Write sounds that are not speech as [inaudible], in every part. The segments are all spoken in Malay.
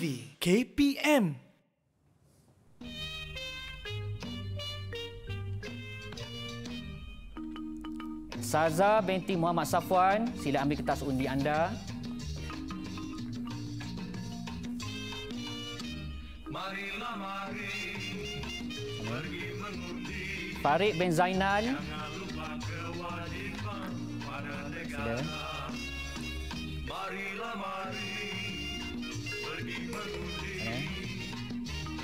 TV KPM Saza binti Muhammad Safwan, sila ambil kertas undi anda. Marilah mari pergi mengundi. Farid bin Zainal. Sila. Marilah mari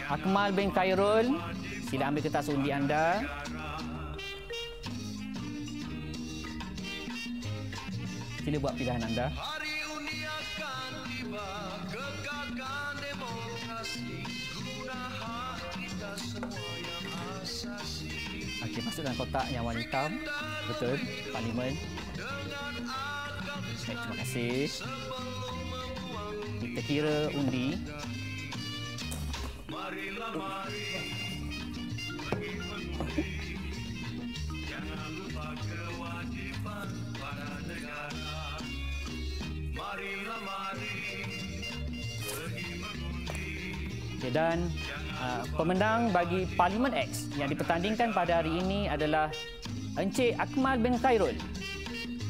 Akmal bin Khairul, sila ambil kertas undi anda. Sila buat pilihan anda. masuk dalam kotak yang warna hitam. Betul, Parlimen. Baik, terima kasih. Kita kira undi. Marilah mari Jangan lupa kewajiban pada negara Marilah mari Pergi mengundi okay, Dan uh, pemenang bagi Parlimen X yang dipertandingkan pada hari ini adalah Encik Akmal bin Khairul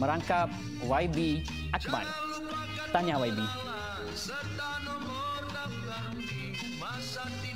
merangkap YB Akmal. Tanya YB. Sunday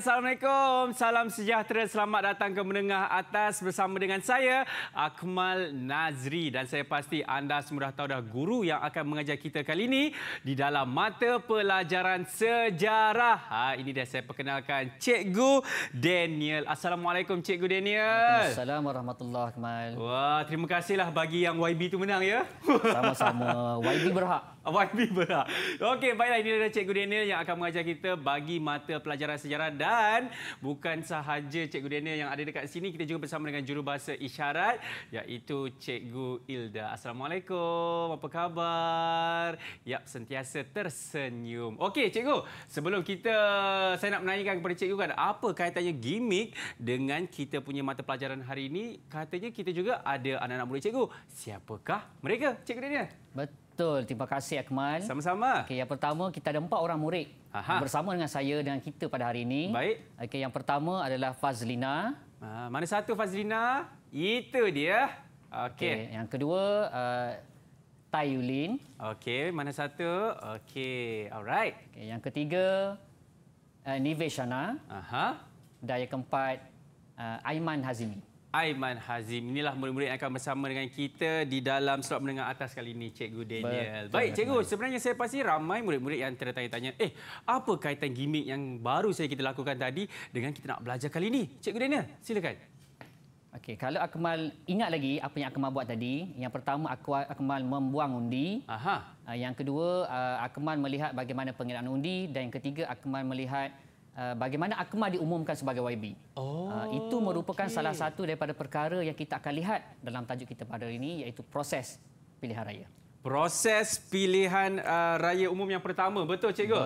Assalamualaikum, salam sejahtera, selamat datang ke Menengah Atas bersama dengan saya, Akmal Nazri. Dan saya pasti anda semua dah tahu dah guru yang akan mengajar kita kali ini di dalam mata pelajaran sejarah. Ha, ini dah saya perkenalkan Cikgu Daniel. Assalamualaikum Cikgu Daniel. Assalamualaikum warahmatullahi wabarakatuh. Wah, terima kasihlah bagi yang YB itu menang ya. Sama-sama, YB berhak. Ah, Wan Bieber lah. Okey, baiklah. Ini adalah Cikgu Daniel yang akan mengajar kita bagi mata pelajaran sejarah. Dan bukan sahaja Cikgu Daniel yang ada dekat sini. Kita juga bersama dengan jurubahasa isyarat iaitu Cikgu Ilda. Assalamualaikum. Apa khabar? Ya, sentiasa tersenyum. Okey, Cikgu. Sebelum kita, saya nak menanyakan kepada Cikgu kan, apa kaitannya gimmick dengan kita punya mata pelajaran hari ini? Katanya kita juga ada anak-anak murid Cikgu. Siapakah mereka, Cikgu Daniel? Betul. Betul. Terima kasih Akmal. Sama-sama. Okey, yang pertama kita ada empat orang murid Aha. bersama dengan saya dan kita pada hari ini. Baik. Okey, yang pertama adalah Fazlina. Ha, mana satu Fazlina? Itu dia. Okey. Okay, yang kedua uh, ah, Tayulin. Okey, mana satu? Okey, alright. Okey, yang ketiga uh, ah, Niveshana. Aha. Dan yang keempat uh, Aiman Hazimi. Aiman Hazim. Inilah murid-murid yang akan bersama dengan kita di dalam slot menengah atas kali ini, Cikgu Daniel. Baik, Baik Cikgu. Sebenarnya saya pasti ramai murid-murid yang tertanya-tanya, eh, apa kaitan gimmick yang baru saya kita lakukan tadi dengan kita nak belajar kali ini? Cikgu Daniel, silakan. Okey, kalau Akmal ingat lagi apa yang Akmal buat tadi, yang pertama Akmal membuang undi. Aha. Ah, yang kedua, ah, Akmal melihat bagaimana pengiraan undi dan yang ketiga Akmal melihat Uh, bagaimana akma diumumkan sebagai YB. Uh, oh, uh, itu merupakan okay. salah satu daripada perkara yang kita akan lihat dalam tajuk kita pada hari ini iaitu proses pilihan raya. Proses pilihan uh, raya umum yang pertama, betul cikgu?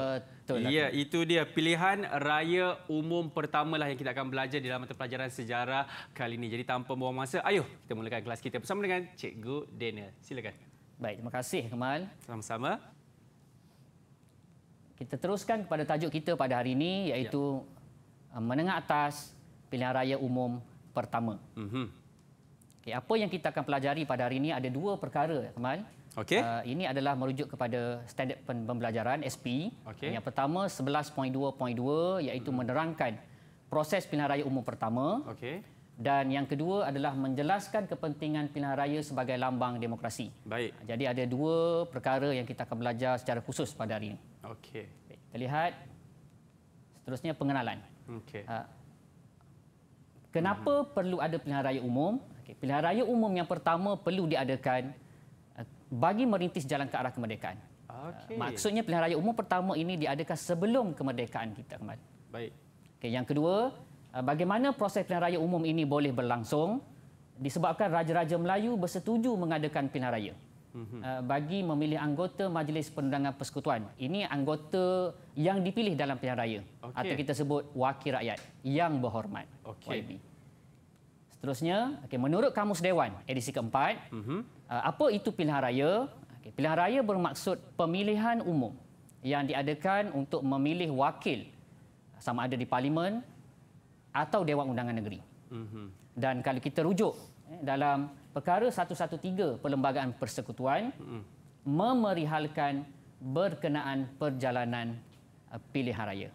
Betul. Ya, lah. itu dia pilihan raya umum pertamalah yang kita akan belajar di dalam mata pelajaran sejarah kali ini. Jadi tanpa membuang masa, ayo kita mulakan kelas kita bersama dengan cikgu Daniel. Silakan. Baik, terima kasih Kemal. Sama-sama. Kita teruskan kepada tajuk kita pada hari ini iaitu ya. Uh, menengah atas pilihan raya umum pertama. Mm-hmm. Okay, apa yang kita akan pelajari pada hari ini ada dua perkara, ya, Kemal. Okay. Uh, ini adalah merujuk kepada standard pembelajaran SP. Okay. Yang pertama 11.2.2 iaitu mm-hmm. menerangkan proses pilihan raya umum pertama. Okay dan yang kedua adalah menjelaskan kepentingan pilihan raya sebagai lambang demokrasi. Baik. Ha, jadi ada dua perkara yang kita akan belajar secara khusus pada hari ini. Okey. Kita lihat seterusnya pengenalan. Okey. Ha, kenapa hmm. perlu ada pilihan raya umum? Okay. Pilihan raya umum yang pertama perlu diadakan eh, bagi merintis jalan ke arah kemerdekaan. Okay. Ha, maksudnya pilihan raya umum pertama ini diadakan sebelum kemerdekaan kita kembali. Baik. Okay. Yang kedua, Ah, bagaimana proses pilihan raya umum ini boleh berlangsung disebabkan raja-raja Melayu bersetuju mengadakan pilihan raya mhm. ah, bagi memilih anggota Majlis Perundangan Persekutuan. Ini anggota yang dipilih dalam pilihan raya okay. atau kita sebut wakil rakyat yang berhormat. Okay. YB. Seterusnya, okay, menurut Kamus Dewan edisi keempat, uh-huh. apa itu pilihan raya? Okay, pilihan raya bermaksud pemilihan umum yang diadakan untuk memilih wakil sama ada di parlimen atau Dewan Undangan Negeri. Mhm. Dan kalau kita rujuk eh, dalam perkara 113 Perlembagaan Persekutuan mhm. memerihalkan berkenaan perjalanan eh, pilihan raya.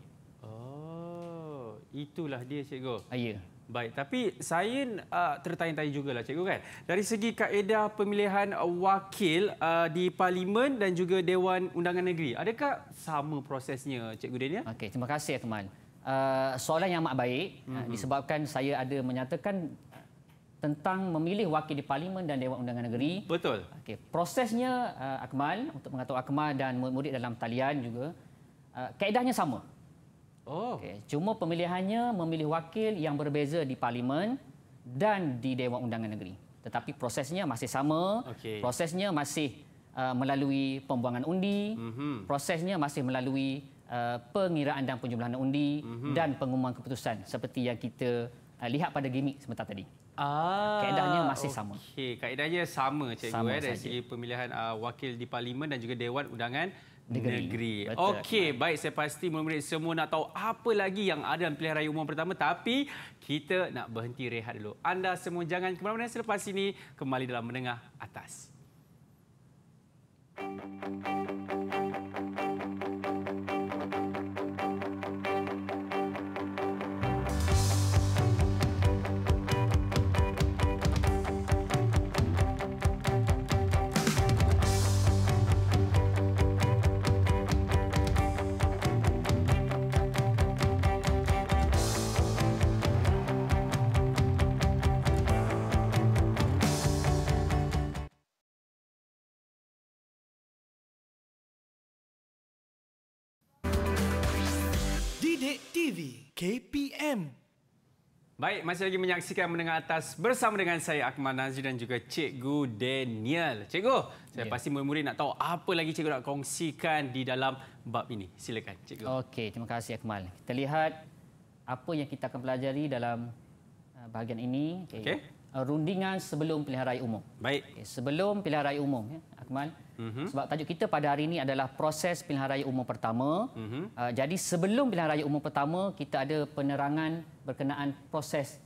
Oh, itulah dia cikgu. Ah, ya. Baik, tapi saya uh, tertanya-tanya juga lah cikgu kan. Dari segi kaedah pemilihan wakil uh, di parlimen dan juga Dewan Undangan Negeri, adakah sama prosesnya cikgu Daniel? Okey, terima kasih ya teman. Uh, soalan yang amat baik uh, mm-hmm. disebabkan saya ada menyatakan tentang memilih wakil di parlimen dan dewan undangan negeri. Betul. Okey, prosesnya uh, Akmal untuk mengatur Akmal dan murid-murid dalam talian juga uh, kaedahnya sama. Oh. Okey, cuma pemilihannya memilih wakil yang berbeza di parlimen dan di dewan undangan negeri. Tetapi prosesnya masih sama. Okay. Prosesnya masih uh, melalui pembuangan undi. Mm-hmm. Prosesnya masih melalui Uh, pengiraan dan penjumlahan undi mm-hmm. dan pengumuman keputusan seperti yang kita uh, lihat pada gimmick sebentar tadi. Ah, kaedahnya masih okay. sama. Okey, kaedahnya sama cikgu sama eh, dari segi pemilihan uh, wakil di parlimen dan juga dewan undangan negeri. negeri. Okey, baik saya pasti murid-murid semua nak tahu apa lagi yang ada dalam pilihan raya umum pertama tapi kita nak berhenti rehat dulu. Anda semua jangan ke mana-mana selepas ini kembali dalam menengah atas. Thank you. KPM. Baik, masih lagi menyaksikan mendengar atas bersama dengan saya Akmal Nazri dan juga Cikgu Daniel. Cikgu, saya yeah. pasti murid-murid nak tahu apa lagi Cikgu nak kongsikan di dalam bab ini. Silakan, Cikgu. Okey, terima kasih Akmal. Kita lihat apa yang kita akan pelajari dalam uh, bahagian ini. Okey. Okay. Uh, rundingan sebelum pilihan raya umum. Baik. Okay, sebelum pilihan raya umum, ya, Akmal. Mm-hmm. Sebab tajuk kita pada hari ini adalah proses pilihan raya umum pertama. Mm-hmm. Uh, jadi sebelum pilihan raya umum pertama, kita ada penerangan berkenaan proses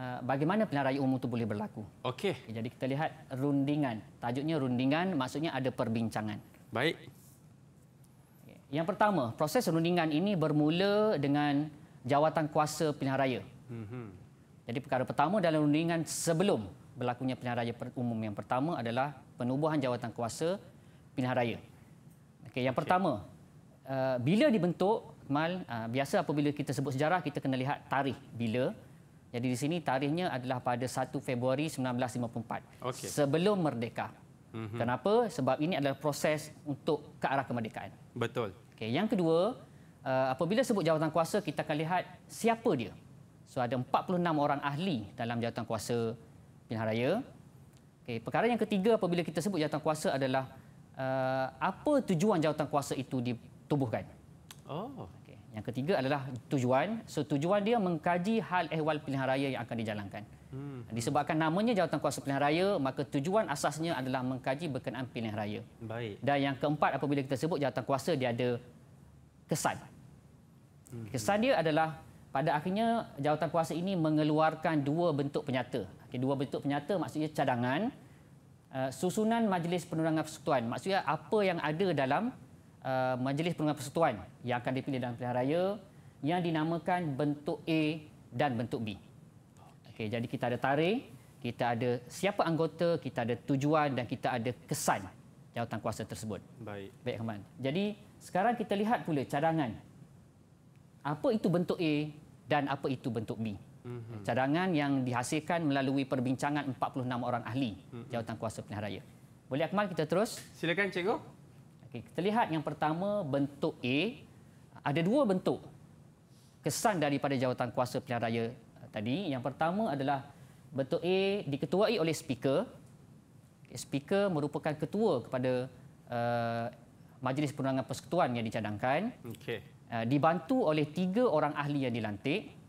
uh, bagaimana pilihan raya umum itu boleh berlaku. Okey. Jadi kita lihat rundingan. Tajuknya rundingan maksudnya ada perbincangan. Baik. Yang pertama, proses rundingan ini bermula dengan jawatan kuasa pilihan raya. Mm-hmm. Jadi perkara pertama dalam rundingan sebelum berlakunya pilihan raya umum yang pertama adalah penubuhan jawatan kuasa pilihan raya. Okey, yang pertama, uh, bila dibentuk, Mal, uh, biasa apabila kita sebut sejarah kita kena lihat tarikh bila. Jadi di sini tarikhnya adalah pada 1 Februari 1954. Okay. Sebelum merdeka. Mm-hmm. Kenapa? Sebab ini adalah proses untuk ke arah kemerdekaan. Betul. Okay, yang kedua, uh, apabila sebut jawatan kuasa kita akan lihat siapa dia. So ada 46 orang ahli dalam jawatan kuasa pilihan raya. Okay. Perkara yang ketiga apabila kita sebut jawatan kuasa adalah uh, apa tujuan jawatan kuasa itu ditubuhkan. Oh. Okay. Yang ketiga adalah tujuan. So, tujuan dia mengkaji hal ehwal pilihan raya yang akan dijalankan. Hmm. Disebabkan namanya jawatan kuasa pilihan raya, maka tujuan asasnya adalah mengkaji berkenaan pilihan raya. Baik. Dan yang keempat apabila kita sebut jawatan kuasa, dia ada kesan. Hmm. Kesan dia adalah pada akhirnya jawatan kuasa ini mengeluarkan dua bentuk penyata Okay, dua bentuk penyata maksudnya cadangan. Uh, susunan majlis penundangan persekutuan. Maksudnya apa yang ada dalam uh, majlis penundangan persekutuan yang akan dipilih dalam pilihan raya yang dinamakan bentuk A dan bentuk B. Okay, jadi kita ada tarikh, kita ada siapa anggota, kita ada tujuan dan kita ada kesan jawatan kuasa tersebut. Baik. Baik, Rahman. Jadi sekarang kita lihat pula cadangan. Apa itu bentuk A dan apa itu bentuk B hmm Cadangan yang dihasilkan melalui perbincangan 46 orang ahli mm-hmm. jawatan kuasa pilihan raya. Boleh Akmal kita terus? Silakan cikgu. Okey, kita lihat yang pertama bentuk A ada dua bentuk kesan daripada jawatan kuasa pilihan raya uh, tadi. Yang pertama adalah bentuk A diketuai oleh speaker. Okay, speaker merupakan ketua kepada uh, majlis perundangan persekutuan yang dicadangkan. Okey. Uh, dibantu oleh tiga orang ahli yang dilantik.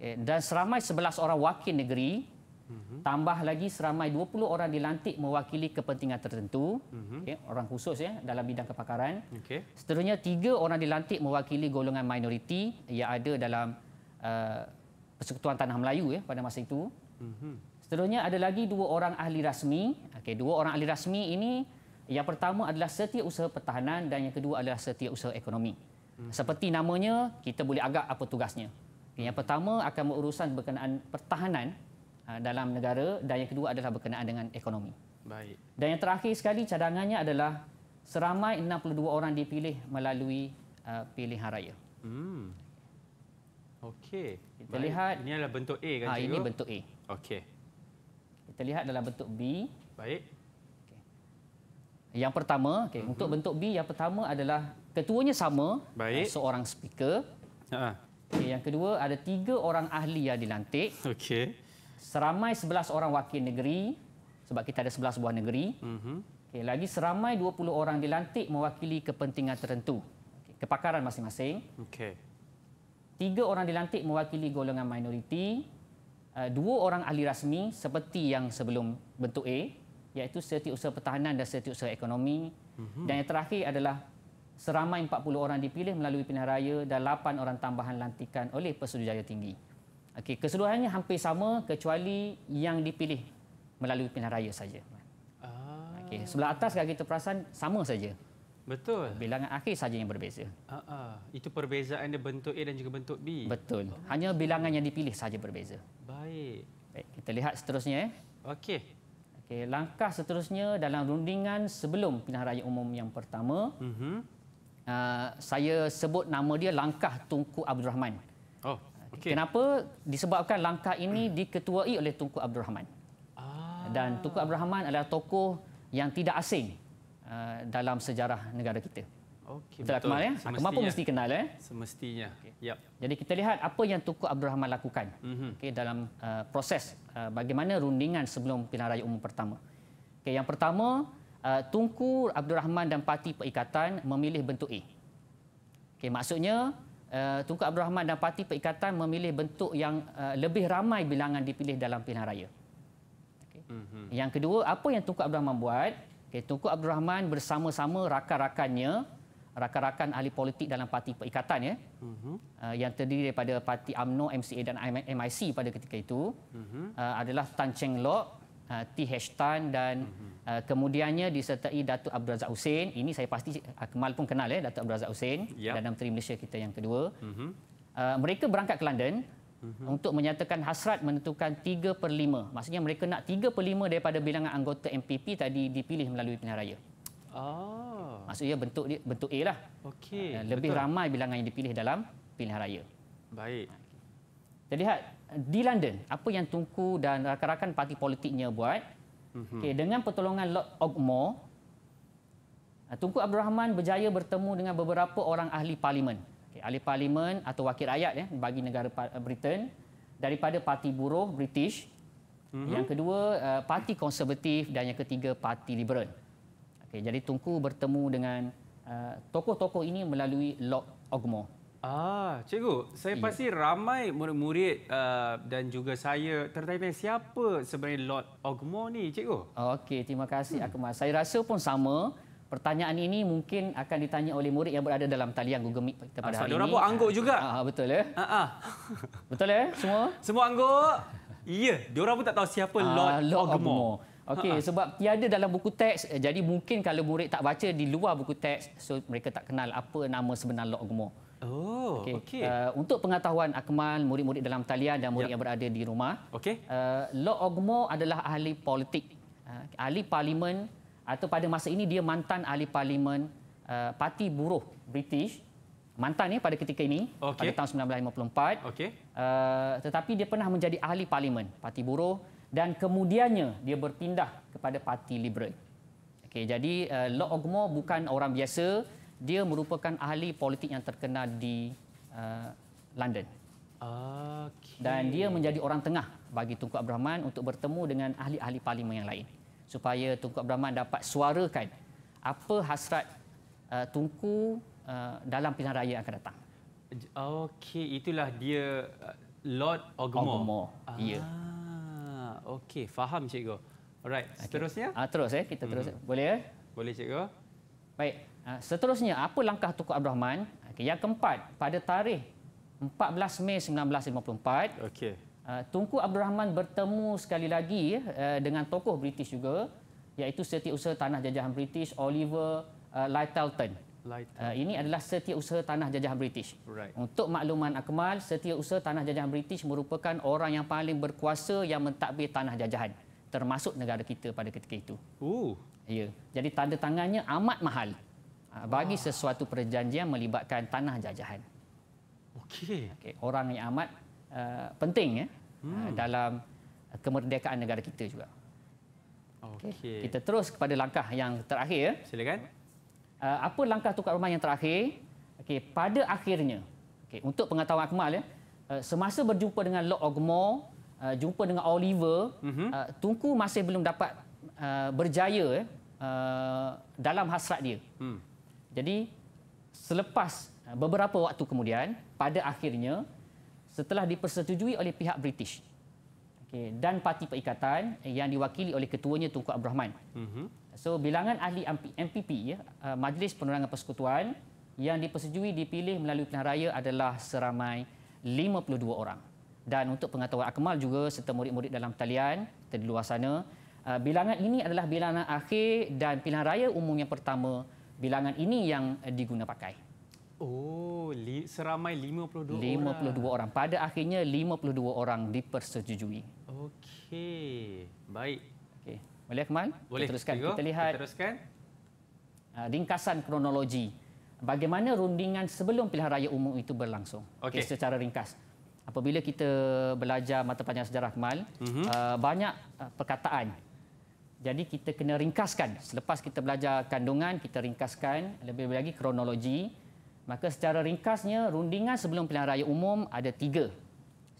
Eh, dan seramai 11 orang wakil negeri mhm. tambah lagi seramai 20 orang dilantik mewakili kepentingan tertentu okay, mhm. eh, orang khusus ya dalam bidang kepakaran okay. seterusnya 3 orang dilantik mewakili golongan minoriti yang ada dalam uh, persekutuan tanah Melayu ya pada masa itu mhm. seterusnya ada lagi 2 orang ahli rasmi Okay, 2 orang ahli rasmi ini yang pertama adalah setiausaha pertahanan dan yang kedua adalah setiausaha ekonomi seperti namanya kita boleh agak apa tugasnya yang pertama akan berurusan berkenaan pertahanan ah, dalam negara dan yang kedua adalah berkenaan dengan ekonomi. Baik. Dan yang terakhir sekali cadangannya adalah seramai 62 orang dipilih melalui uh, pilihan raya. Hmm. Okey. Kita Baik. lihat ini adalah bentuk A kan ha, ah, cikgu? ini bentuk A. Okey. Kita lihat dalam bentuk B. Baik. Yang pertama, okay, uh-huh. Mhm. untuk bentuk B yang pertama adalah ketuanya sama Baik. seorang speaker. Ha. uh Okay, yang kedua, ada tiga orang ahli yang dilantik. Okay. Seramai sebelas orang wakil negeri sebab kita ada sebelas buah negeri. Mm-hmm. Okay, lagi seramai dua puluh orang dilantik mewakili kepentingan tertentu. Okay, kepakaran masing-masing. Okay. Tiga orang dilantik mewakili golongan minoriti. Eh, dua orang ahli rasmi seperti yang sebelum bentuk A iaitu setiausaha pertahanan dan setiausaha ekonomi. Mhm. Dan yang terakhir adalah seramai 40 orang dipilih melalui pilihan raya dan 8 orang tambahan lantikan oleh Persetujuan Tinggi. Okey, keseluruhannya hampir sama kecuali yang dipilih melalui pilihan raya saja. Ah. Okey, sebelah atas kalau kita perasan sama saja. Betul. Bilangan akhir saja yang berbeza. Ah, ah. Itu perbezaan dia bentuk A dan juga bentuk B. Betul. Hanya bilangan yang dipilih saja berbeza. Baik. Baik, kita lihat seterusnya eh. Okey. Okey, langkah seterusnya dalam rundingan sebelum pilihan raya umum yang pertama. Mhm. Uh-huh uh, saya sebut nama dia Langkah Tunku Abdul Rahman. Oh, okay. Kenapa? Disebabkan langkah ini diketuai oleh Tunku Abdul Rahman. Ah. Dan Tunku Abdul Rahman adalah tokoh yang tidak asing uh, dalam sejarah negara kita. Okay, betul, Akmal. Ya? Akmal pun mesti kenal. Ya? Semestinya. Okay. Yep. Jadi kita lihat apa yang Tunku Abdul Rahman lakukan mm-hmm. okay, dalam uh, proses uh, bagaimana rundingan sebelum pilihan raya umum pertama. Okay, yang pertama, Uh, Tunku Abdul Rahman dan Parti Perikatan memilih bentuk A. Okay, maksudnya, uh, Tunku Abdul Rahman dan Parti Perikatan memilih bentuk yang uh, lebih ramai bilangan dipilih dalam pilihan raya. Okay. Mm-hmm. Yang kedua, apa yang Tunku Abdul Rahman buat? Okay, Tunku Abdul Rahman bersama-sama rakan-rakannya, rakan-rakan ahli politik dalam Parti Perikatan ya, mm-hmm. yang terdiri daripada Parti Amno, MCA dan MIC pada ketika itu, mm-hmm. adalah Tan Cheng Lok, Uh, T TH Tan dan mhm. uh, kemudiannya disertai Datuk Abdul Razak Hussein. Ini saya pasti uh, Kemal pun kenal ya eh, Datuk Abdul Razak Hussein yep. Perdana Menteri Malaysia kita yang kedua. Mhm. Uh, mereka berangkat ke London uh-huh. untuk menyatakan hasrat menentukan 3/5. Maksudnya mereka nak 3/5 daripada bilangan anggota MPP tadi dipilih melalui pilihan raya. Oh. Maksudnya bentuk dia bentuk A lah. Okey. Uh, lebih Betul. ramai bilangan yang dipilih dalam pilihan raya. Baik. Jadi lihat di London, apa yang Tunku dan rakan-rakan parti politiknya buat, mm-hmm. okay, dengan pertolongan Lord Ogmore, ah, Tunku Abdul Rahman berjaya bertemu dengan beberapa orang ahli parlimen. Okay, ahli parlimen atau wakil rakyat ya, bagi negara eh, Britain, daripada parti buruh British, mm-hmm. yang kedua eh, parti konservatif dan yang ketiga parti liberal. Okay, jadi Tunku bertemu dengan uh, tokoh-tokoh ini melalui Lord Ogmore. Ah, cikgu, saya yeah. pasti ramai murid-murid uh, dan juga saya tertanya siapa sebenarnya Lord Ogmo ni, cikgu? Okey, terima kasih hmm. Akmal. Saya rasa pun sama. Pertanyaan ini mungkin akan ditanya oleh murid yang berada dalam talian Google Meet kita pada ah, hari ini. Sebab pun angguk ah, juga. Ah, ah betul ya? Eh? Ah, ah. [laughs] Betul ya eh? semua? Semua angguk. Ya, diorang pun tak tahu siapa ah, Lord, ah, Lord Ogmore. Ogmore. Okey, sebab tiada dalam buku teks, eh, jadi mungkin kalau murid tak baca di luar buku teks, so mereka tak kenal apa nama sebenar Lord Ogmo. Oh, okey. Okay. Uh, untuk pengetahuan Akmal, murid-murid dalam talian dan murid yep. Ya. yang berada di rumah, okey. Uh, Lok Ogmo adalah ahli politik. Uh, ahli parlimen atau pada masa ini dia mantan ahli parlimen uh, Parti Buruh British. Mantan ni pada ketika ini okay. pada tahun 1954. Okey. Uh, tetapi dia pernah menjadi ahli parlimen Parti Buruh dan kemudiannya dia berpindah kepada Parti Liberal. Okey, jadi uh, Lok Ogmo bukan orang biasa dia merupakan ahli politik yang terkenal di uh, London. Ah, okay. Dan dia menjadi orang tengah bagi Tunku Abdurrahman untuk bertemu dengan ahli-ahli parlimen yang lain supaya Tunku Abdurrahman dapat suarakan apa hasrat uh, Tunku uh, dalam pilihan raya yang akan datang. Okey, itulah dia uh, Lord Ogmore. Ogmore. Ah, ya. Okey, faham cikgu. Alright, seterusnya? Ah, terus eh, kita terus. hmm Boleh ya? Eh? Boleh cikgu. Baik. Ha, seterusnya, apa langkah Tukuk Abdurrahman? Ha, okay. Yang keempat, pada tarikh 14 Mei 1954, okay. Ha, Tunku Abdurrahman bertemu sekali lagi dengan tokoh British juga, iaitu Setiausaha Tanah Jajahan British, Oliver Lytleton. Ini adalah Setiausaha Tanah Jajahan British. Right. Untuk makluman akmal, Setiausaha Tanah Jajahan British merupakan orang yang paling berkuasa yang mentadbir tanah jajahan, termasuk negara kita pada ketika itu. Ooh. Ya. Jadi tanda tangannya amat mahal. Ah, bagi wow. sesuatu perjanjian melibatkan tanah jajahan. Okey. Okey, orang yang amat uh, penting ya ah, hmm. uh, dalam kemerdekaan negara kita juga. Okey. Okay. Kita terus kepada langkah yang terakhir ya. Silakan. Uh, apa langkah tukar rumah yang terakhir? Okey, pada akhirnya. Okey, untuk pengetahuan Akmal ya, uh, semasa berjumpa dengan Lord Ogmore, uh, jumpa dengan Oliver, mm-hmm. uh, Tungku masih belum dapat uh, berjaya ya. Uh, dalam hasrat dia. Hmm. Jadi selepas eh, beberapa waktu kemudian pada akhirnya setelah dipersetujui oleh pihak British okay, dan parti perikatan yang diwakili oleh ketuanya Tunku Abdurrahman. Mm-hmm. So bilangan ahli MP- MPP ya eh, Majlis Penerangan Persekutuan yang dipersetujui dipilih melalui pilihan raya adalah seramai 52 orang. Dan untuk pengetahuan akmal juga serta murid-murid dalam talian di luar sana, eh, bilangan ini adalah bilangan akhir dan pilihan raya umum yang pertama bilangan ini yang eh, diguna pakai. Oh, seramai 52, 52 orang. Pada akhirnya 52 orang dipersetujui. Okey. Baik. Okey. Boleh Kemal? Boleh. Kita teruskan. Kita lihat. Kita teruskan. Ah, ringkasan kronologi. Bagaimana rundingan sebelum pilihan raya umum itu berlangsung? Okey. Okay, secara ringkas. Apabila kita belajar mata pelajaran sejarah Kemal, uh-huh. Mhm. Ah, banyak ah, perkataan jadi kita kena ringkaskan. Selepas kita belajar kandungan, kita ringkaskan lebih lagi kronologi. Maka secara ringkasnya, rundingan sebelum pilihan raya umum ada tiga.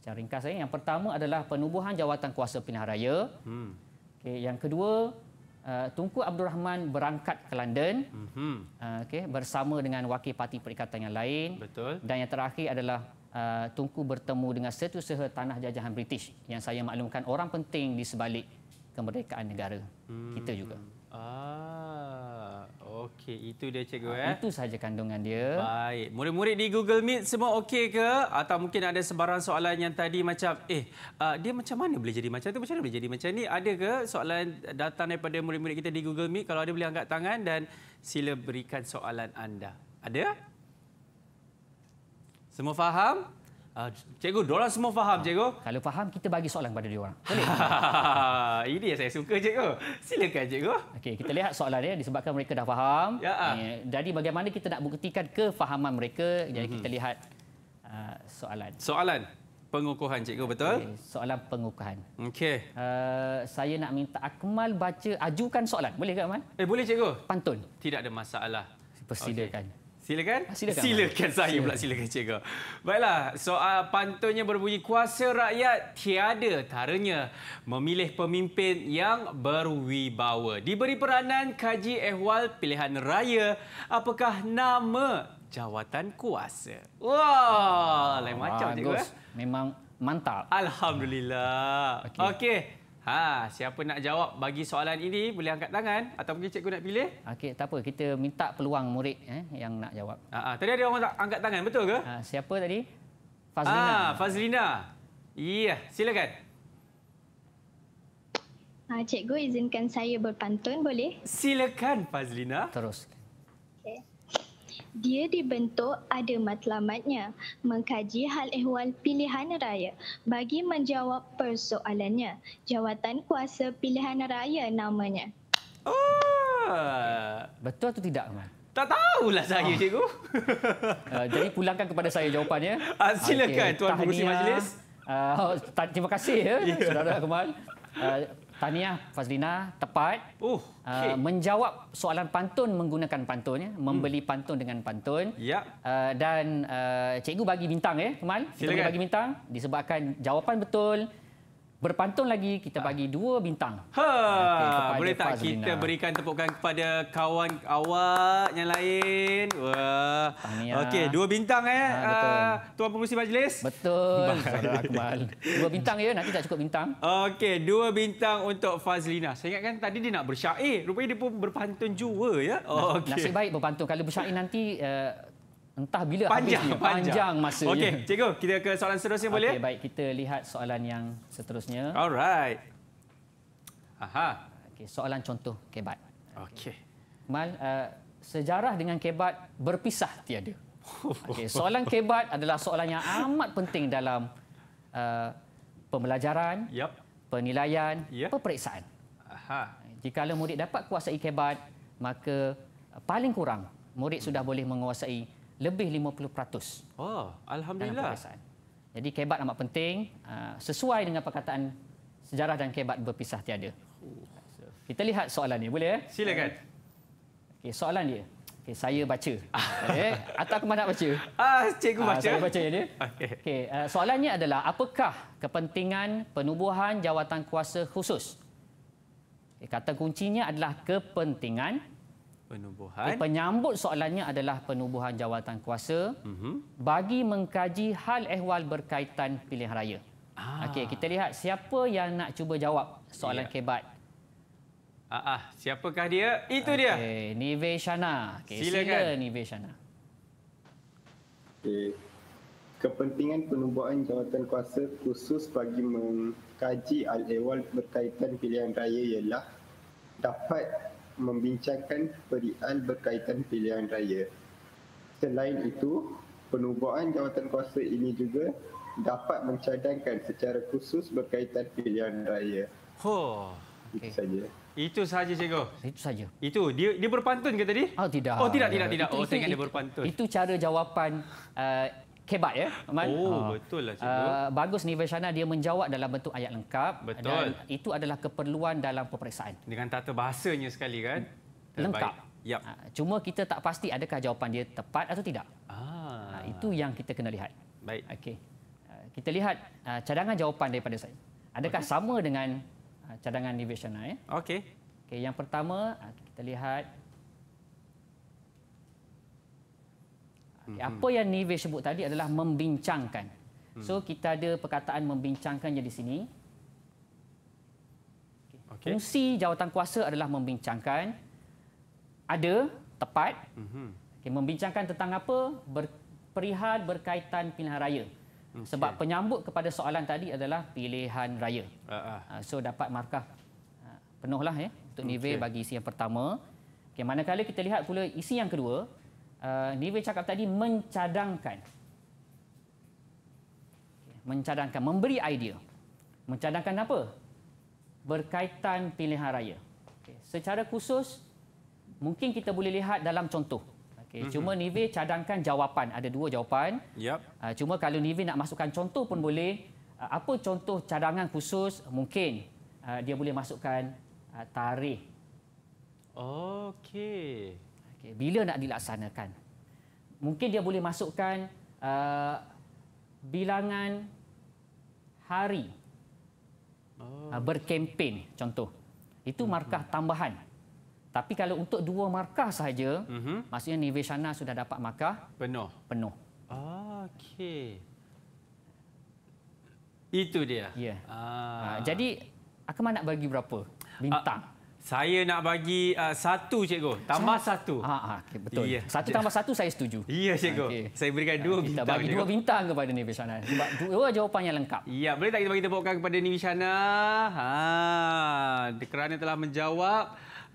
Secara ringkas saya, yang pertama adalah penubuhan jawatan kuasa pilihan raya. Hmm. Okay, yang kedua, uh, Tunku Abdul Rahman berangkat ke London hmm. Uh, okay, bersama dengan wakil parti perikatan yang lain. Betul. Dan yang terakhir adalah uh, Tunku bertemu dengan setiausaha tanah jajahan British yang saya maklumkan orang penting di sebalik kemerdekaan negara hmm. kita juga. Hmm. Ah, okey itu dia cikgu ah, eh. Itu sahaja kandungan dia. Baik. Murid-murid di Google Meet semua okey ke atau mungkin ada sebarang soalan yang tadi macam eh uh, dia macam mana boleh jadi macam tu macam mana boleh jadi macam ni? Ada ke soalan datang daripada murid-murid kita di Google Meet? Kalau ada boleh angkat tangan dan sila berikan soalan anda. Ada? Semua faham? Ah, cikgu, dia orang semua faham, ha. cikgu. Kalau faham, kita bagi soalan kepada dia orang. Boleh? [laughs] Ini yang saya suka, cikgu. Silakan, cikgu. Okey, kita lihat soalan dia disebabkan mereka dah faham. Ya. Ah. Eh, jadi bagaimana kita nak buktikan kefahaman mereka? Jadi mhm. kita lihat soalan. Soalan pengukuhan cikgu betul? Okay, soalan pengukuhan. Okey. Uh, saya nak minta Akmal baca ajukan soalan. Boleh ke Akmal? Eh boleh cikgu. Pantun. Tidak ada masalah. Persilakan. Okay. Silakan. Ah, silakan, silakan saya silakan. pula silakan cikgu. Baiklah, soal ah, pantunnya berbunyi kuasa rakyat tiada taranya memilih pemimpin yang berwibawa. Diberi peranan kaji ehwal pilihan raya, apakah nama jawatan kuasa? Wah, lain macam juga. Ah, eh. Memang mantap. Alhamdulillah. Okey, okay, Ha, siapa nak jawab bagi soalan ini boleh angkat tangan atau mungkin cikgu nak pilih? Okey, tak apa. Kita minta peluang murid eh, yang nak jawab. Ha, ha, tadi ada orang angkat tangan, betul ke? Ha, siapa tadi? Fazlina. Ha, Fazlina. Iya, silakan. Ha, cikgu izinkan saya berpantun boleh? Silakan Fazlina. Teruskan dia dibentuk ada matlamatnya mengkaji hal ehwal pilihan raya bagi menjawab persoalannya jawatan kuasa pilihan raya namanya oh betul atau tidak Ahmad? Tak tahulah saya, oh. cikgu. Uh, [laughs] jadi pulangkan kepada saya jawapannya. Uh, silakan, okay. Tuan Pengurusi Majlis. Uh, terima kasih, ya, [laughs] yeah. Saudara Akmal. Uh, Tahniah Fazlina tepat uh, oh, ah, okay. menjawab soalan pantun menggunakan pantunnya, hmm. membeli hmm. pantun dengan pantun. Yep. Ya. Uh, ah, dan uh, cikgu bagi bintang ya, Kemal. Cikgu bagi bintang disebabkan jawapan betul Berpantun lagi, kita ah. bagi dua bintang. Ha, okay, boleh tak Fazlina. kita berikan tepukan kepada kawan awak yang lain? Wah, Okey, dua bintang eh, ha, uh, Tuan Pengurusi Majlis. Betul, Akmal. Dua bintang ya, nanti tak cukup bintang. Okey, dua bintang untuk Fazlina. Saya ingatkan tadi dia nak bersyair, rupanya dia pun berpantun jua. ya. Oh, okay. Nasib baik berpantun. Kalau bersyair nanti... Uh, entah bila panjang, habis panjang. panjang masa okay, dia. Cikgu, kita ke soalan seterusnya okay, boleh? Baik, kita lihat soalan yang seterusnya. Alright. Aha. Okay, soalan contoh kebat. Okey. Mal, uh, sejarah dengan kebat berpisah tiada. [laughs] Okay, soalan kebat adalah soalan yang amat penting dalam uh, pembelajaran, yep. penilaian, yep. peperiksaan. Aha. Jika murid dapat kuasai kebat, maka paling kurang murid sudah boleh menguasai lebih 50%. Oh, ah, alhamdulillah. Jadi kebat amat penting ah, sesuai dengan perkataan sejarah dan kebat berpisah tiada. Kita lihat soalan ni boleh ya? Silakan. Okay, soalan dia. Okay, saya baca. Okay, [laughs] eh, atau aku mana baca? Ah, cikgu ah, baca. Saya baca dia. Okay. Okey, soalannya adalah apakah kepentingan penubuhan jawatan kuasa khusus? Kata kuncinya adalah kepentingan penubuhan. Penyambut soalannya adalah penubuhan jawatan kuasa uh-huh. bagi mengkaji hal ehwal berkaitan pilihan raya. Ah. Okey, kita lihat siapa yang nak cuba jawab soalan yeah. kebat. Ah, ah, siapakah dia? Itu okay. dia. Okey, Niveshana. Okay, Silakan sila, Niveshana. Okey. Kepentingan penubuhan jawatan kuasa khusus bagi mengkaji hal ehwal berkaitan pilihan raya ialah dapat membincangkan perihal berkaitan pilihan raya. Selain itu, penubuhan jawatan kuasa ini juga dapat mencadangkan secara khusus berkaitan pilihan raya. Oh, okay. itu saja. Itu saja cikgu. Itu saja. Itu dia dia berpantun ke tadi? Oh tidak. Oh tidak tidak tidak. Oh, itu, oh saya ingat berpantun. Itu cara jawapan uh, kebat ya. Man. Oh, oh. betul lah cikgu. Uh, bagus ni Vaishana dia menjawab dalam bentuk ayat lengkap betul. dan itu adalah keperluan dalam peperiksaan. Dengan tata bahasanya sekali kan? Terbaik. Lengkap. Yep. Ah, cuma kita tak pasti adakah jawapan dia tepat atau tidak. Ah. Itu yang kita kena lihat. Baik. Okey. Kita lihat cadangan jawapan daripada saya. Adakah okay. sama dengan cadangan Nivishana? Ya? Okey. Okay, yang pertama, kita lihat Okay, mhm. apa yang Nive sebut tadi adalah membincangkan. Hmm. So kita ada perkataan membincangkan di sini. Okay. Fungsi jawatan kuasa adalah membincangkan. Ada tepat. Mhm. Okay, membincangkan tentang apa? Ber, perihal berkaitan pilihan raya. Okay. Sebab penyambut kepada soalan tadi adalah pilihan raya. Uh, uh. So dapat markah penuhlah ya untuk Nive okay. bagi isi yang pertama. Okay, manakala kita lihat pula isi yang kedua uh, Nivea cakap tadi mencadangkan. Mencadangkan, memberi idea. Mencadangkan apa? Berkaitan pilihan raya. Okay. Secara khusus, mungkin kita boleh lihat dalam contoh. Okay. Mm-hmm. Cuma Nivea cadangkan jawapan. Ada dua jawapan. Yep. Uh, cuma kalau Nivea nak masukkan contoh pun boleh. Uh, apa contoh cadangan khusus? Mungkin uh, dia boleh masukkan uh, tarikh. Okey bila nak dilaksanakan? Mungkin dia boleh masukkan uh, bilangan hari oh. uh, berkempen, contoh. Itu hmm, markah hmm. tambahan. Tapi kalau untuk dua markah sahaja, uh-huh. maksudnya Niveshana sudah dapat markah penuh. Penuh. Okey. Itu dia. Ya. Ah. ah jadi, Akmal nak bagi berapa bintang? Uh. Saya nak bagi uh, satu, cikgu. Tambah satu. satu. Ah, ha, ah, ha, okay, betul. Yeah. Satu tambah satu, saya setuju. Ya, yeah, cikgu. Okay. Saya berikan dua kita bintang. bagi dua bintang kepada Nivi Shana. Sebab dua jawapan yang lengkap. Ya, yeah, boleh tak kita bagi tepukkan kepada Nivi Shana? Ha, kerana telah menjawab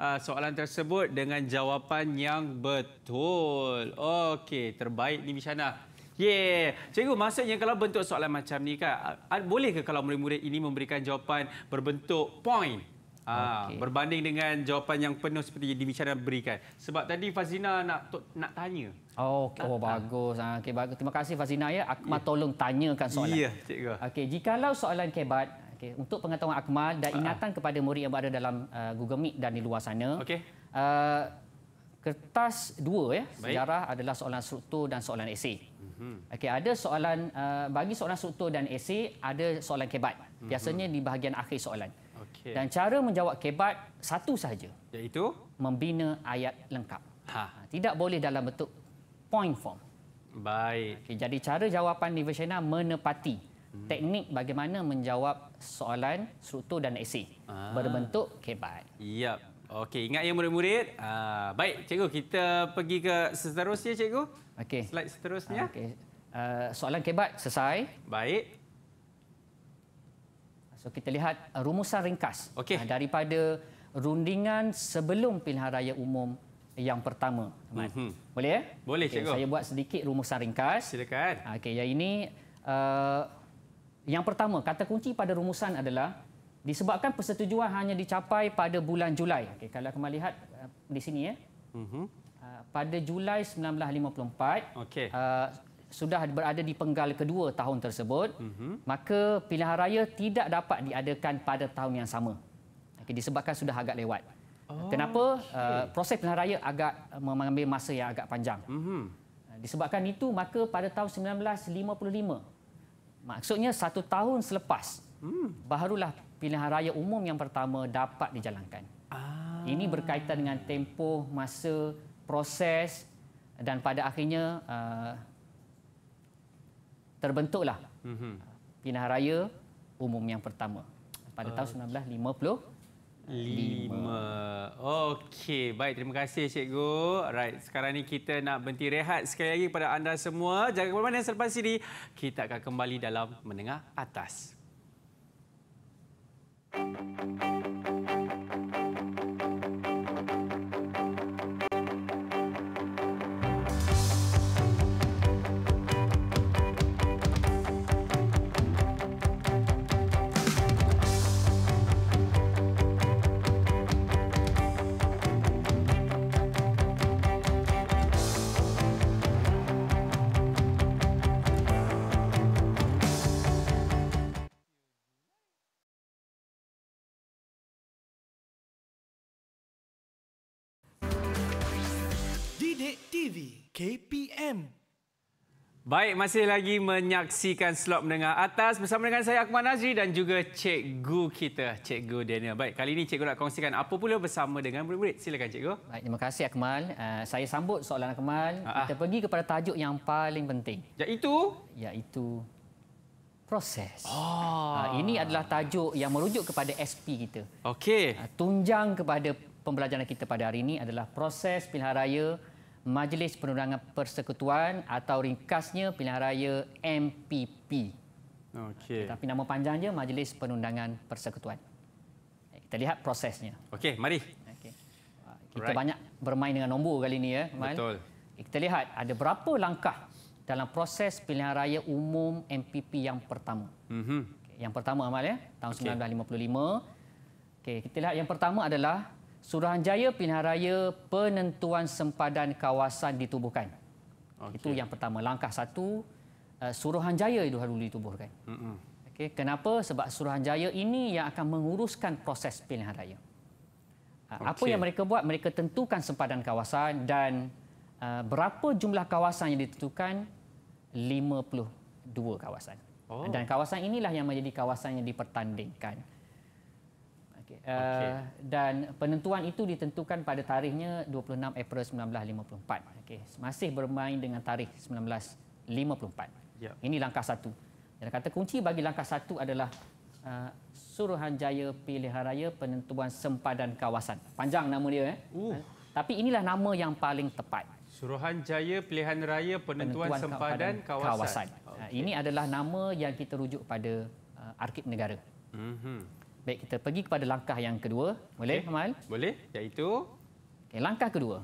uh, soalan tersebut dengan jawapan yang betul. Okey, terbaik Nivi Shana. Yeah. Cikgu, maksudnya kalau bentuk soalan macam ni kan, bolehkah kalau murid-murid ini memberikan jawapan berbentuk point? Ah, okay. Berbanding dengan jawapan yang penuh seperti yang dibicara berikan. Sebab tadi Fazina nak nak tanya. Oh, okay. oh bagus. Ah, okay, bagus. Terima kasih Fazina. Ya. Akmal ya. yeah. tolong tanyakan soalan. Iya. yeah, cikgu. Okay, jikalau soalan kebat, okay, untuk pengetahuan Akmal dan ah. ingatan uh. kepada murid yang berada dalam uh, Google Meet dan di luar sana. Okay. Uh, ah, kertas dua, ya, sejarah adalah soalan struktur dan soalan esei. Mhm. Okey ada soalan uh, bagi soalan struktur dan esei ada soalan kebat mhm. biasanya di bahagian akhir soalan. Okay. Dan cara menjawab kebat satu sahaja. Iaitu? Membina ayat lengkap. Ha. ha tidak boleh dalam bentuk point form. Baik. Okay, jadi cara jawapan di Nivashena menepati hmm. teknik bagaimana menjawab soalan struktur dan esei ah. berbentuk kebat. Yap. Okey, ingat ya murid-murid. Ah, baik, cikgu kita pergi ke seterusnya cikgu. Okey. Slide seterusnya. Ah, okey. Uh, soalan kebat selesai. Baik. So kita lihat uh, rumusan ringkas okay. Uh, daripada rundingan sebelum pilihan raya umum yang pertama. Mm -hmm. Boleh ya? Boleh okay, cikgu. Saya buat sedikit rumusan ringkas. Silakan. Uh, okey, yang ini uh, yang pertama kata kunci pada rumusan adalah disebabkan persetujuan hanya dicapai pada bulan Julai. Okey, kalau kamu lihat uh, di sini ya. Mm -hmm. uh, pada Julai 1954. Okey. Uh, sudah berada di penggal kedua tahun tersebut, uh-huh. maka pilihan raya tidak dapat diadakan pada tahun yang sama. Okay, disebabkan sudah agak lewat. Oh, Kenapa? Okay. Uh, eh, proses pilihan raya agak eh, mengambil masa yang agak panjang. Uh-huh. Disebabkan itu, maka pada tahun 1955, maksudnya satu tahun selepas, hmm. barulah pilihan raya umum yang pertama dapat dijalankan. Ah. Ini berkaitan dengan tempoh, masa, proses dan pada akhirnya terbentuklah mm-hmm. Pinah Raya Umum yang pertama pada uh, tahun 1950. Lima. Okey, baik. Terima kasih, Cikgu. Right. Sekarang ni kita nak berhenti rehat sekali lagi kepada anda semua. Jangan ke mana-mana selepas ini. Kita akan kembali dalam Menengah Atas. KPM. Baik, masih lagi menyaksikan slot mendengar atas bersama dengan saya Akmal Nazri dan juga cikgu kita, cikgu Daniel. Baik, kali ini cikgu nak kongsikan apa pula bersama dengan murid-murid. Silakan cikgu. Baik, terima kasih Akmal. Uh, saya sambut soalan Akmal. Uh-huh. Kita pergi kepada tajuk yang paling penting. Iaitu? Iaitu proses. Oh. Uh, ini adalah tajuk yang merujuk kepada SP kita. Okey. Uh, tunjang kepada pembelajaran kita pada hari ini adalah proses pilihan raya Majlis Penundangan Persekutuan atau ringkasnya pilihan raya MPP. Okey. Eh, tapi nama panjangnya Majlis Penundangan Persekutuan. Eh, kita lihat prosesnya. Okey, mari. Okey. Ah, kita Alright. banyak bermain dengan nombor kali ini ya, Man. Betul. Eh, kita lihat ada berapa langkah dalam proses pilihan raya umum MPP yang pertama. Mm-hmm. Yang pertama, Amal, ya, tahun okay. 1955. Okay. kita lihat yang pertama adalah Suruhanjaya Pilihan Raya penentuan sempadan kawasan ditubuhkan. Okay. Itu yang pertama. Langkah satu, eh, Suruhanjaya itu harus ditubuhkan. Mm-hmm. Okay. Kenapa? Sebab Suruhanjaya ini yang akan menguruskan proses pilihan raya. Okay. Eh, apa yang mereka buat? Mereka tentukan sempadan kawasan dan eh, berapa jumlah kawasan yang ditentukan? 52 kawasan. Oh. Dan kawasan inilah yang menjadi kawasan yang dipertandingkan okay. Eh, dan penentuan itu ditentukan pada tarikhnya 26 April 1954. Okey, masih bermain dengan tarikh 1954. Yep. Ya. Ini langkah satu. Dan kata kunci bagi langkah satu adalah uh, Suruhanjaya Raya Penentuan Sempadan Kawasan. Panjang nama dia eh. Uh. Eh, tapi inilah nama yang paling tepat. Suruhanjaya Pilihanraya Penentuan, Penentuan Sempadan Kawasan. kawasan. Okay. Ini adalah nama yang kita rujuk pada uh, arkib negara. Mm-hmm. Baik kita pergi kepada langkah yang kedua. Boleh, okay. Amal? Boleh, iaitu okay, langkah kedua.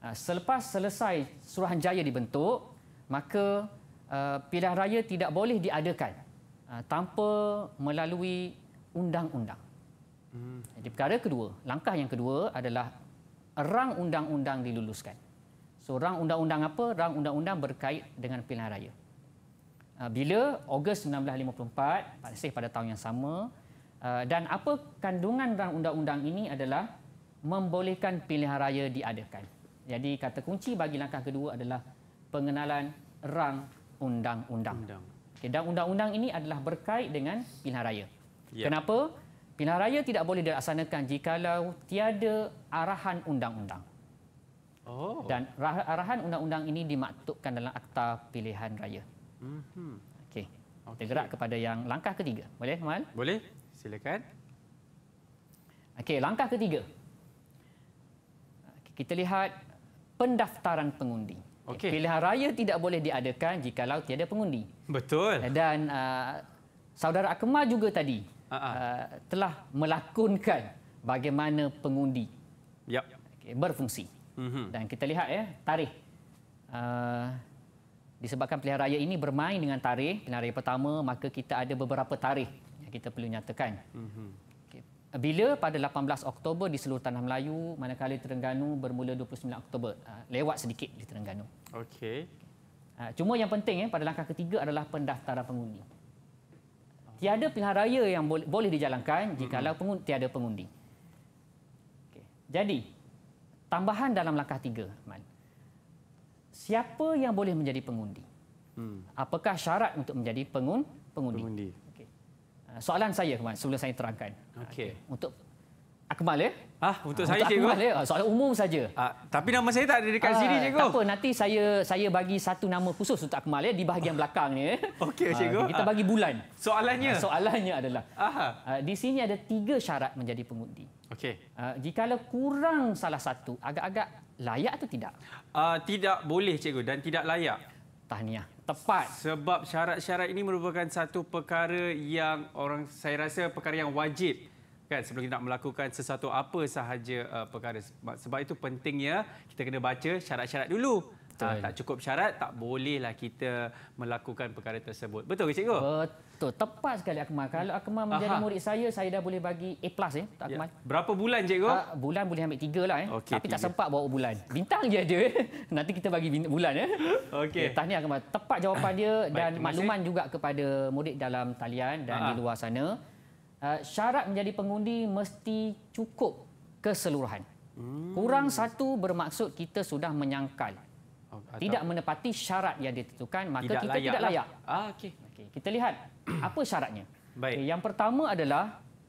Ah, selepas selesai Suruhanjaya dibentuk, maka ah, pilihan raya tidak boleh diadakan ah, tanpa melalui undang-undang. Hmm. Jadi perkara kedua, langkah yang kedua adalah rang undang-undang diluluskan. So rang undang-undang apa? Rang undang-undang berkait dengan pilihan raya. Bila Ogos 1954, masih pada tahun yang sama, Uh, dan apa kandungan dalam undang-undang ini adalah membolehkan pilihan raya diadakan. Jadi kata kunci bagi langkah kedua adalah pengenalan rang undang-undang. Undang. Okay, dan undang-undang ini adalah berkait dengan pilihan raya. Ya. Kenapa? Pilihan raya tidak boleh dilaksanakan jikalau tiada arahan undang-undang. Oh. Dan arahan undang-undang ini dimaktubkan dalam akta pilihan raya. Mm-hmm. Okey. Okay. Kita gerak kepada yang langkah ketiga. Boleh, Mal? Boleh. Silakan. Okey, langkah ketiga. Kita lihat pendaftaran pengundi. Okay. Pilihan raya tidak boleh diadakan jika laut tiada pengundi. Betul. Eh, dan uh, saudara Akmal juga tadi uh-huh. uh, telah melakonkan bagaimana pengundi yep. okay, berfungsi. Uh-huh. Dan kita lihat ya tarikh. Uh, disebabkan pilihan raya ini bermain dengan tarikh. Pilihan raya pertama, maka kita ada beberapa tarikh kita perlu nyatakan. Mhm. Bila pada 18 Oktober di seluruh tanah Melayu, manakala Terengganu bermula 29 Oktober, ah, lewat sedikit di Terengganu. Okey. Ah, cuma yang penting eh, pada langkah ketiga adalah pendaftaran pengundi. Tiada pilihan raya yang boleh dijalankan jikalau mhm. pengundi, tiada pengundi. Jadi, tambahan dalam langkah tiga, Man. Siapa yang boleh menjadi pengundi? Hmm. Apakah syarat untuk menjadi pengun pengundi? pengundi. Ah, soalan saya kawan sebelum saya terangkan. Ah, Okey. Untuk Akmal ya? Ah, untuk ah, saya untuk cikgu. Akmal, ya? Soalan umum saja. Ah, tapi nama saya tak ada dekat ah, sini cikgu. Tak apa, nanti saya saya bagi satu nama khusus untuk Akmal ya di bahagian belakang ni. Ya. [laughs] Okey cikgu. Ah, kita bagi bulan. Soalannya. Soalannya adalah. Aha. Ah, di sini ada tiga syarat menjadi pengundi. Okey. Ah, jikalau kurang salah satu, agak-agak layak atau tidak? Ah, tidak boleh cikgu dan tidak layak tahniah. Tepat. Sebab syarat-syarat ini merupakan satu perkara yang orang saya rasa perkara yang wajib kan sebelum kita nak melakukan sesuatu apa sahaja uh, perkara sebab itu pentingnya kita kena baca syarat-syarat dulu. Betul. Ha, tak cukup syarat, tak bolehlah kita melakukan perkara tersebut. Betul ke cikgu? Betul. Tepat sekali Akmal. Kalau Akmal menjadi Aha. murid saya, saya dah boleh bagi A+. Plus, eh, tak ya. Berapa bulan cikgu? Uh, bulan boleh ambil tiga lah. Eh. Okay, Tapi tiga. tak sempat bawa bulan. Bintang je ada. [laughs] Nanti kita bagi bulan. Eh. Okay. Eh, tahniah Akmal. Tepat jawapan dia [coughs] dan Baik, makluman masih. juga kepada murid dalam talian dan Aha. di luar sana. Uh, syarat menjadi pengundi mesti cukup keseluruhan. Hmm. Kurang satu bermaksud kita sudah menyangkal. Atau... tidak menepati syarat yang ditentukan maka tidak kita layak tidak lah. layak. Lah. Ah, okay. Okay. Kita lihat [clears throat] apa syaratnya. Baik. Okay. Yang pertama adalah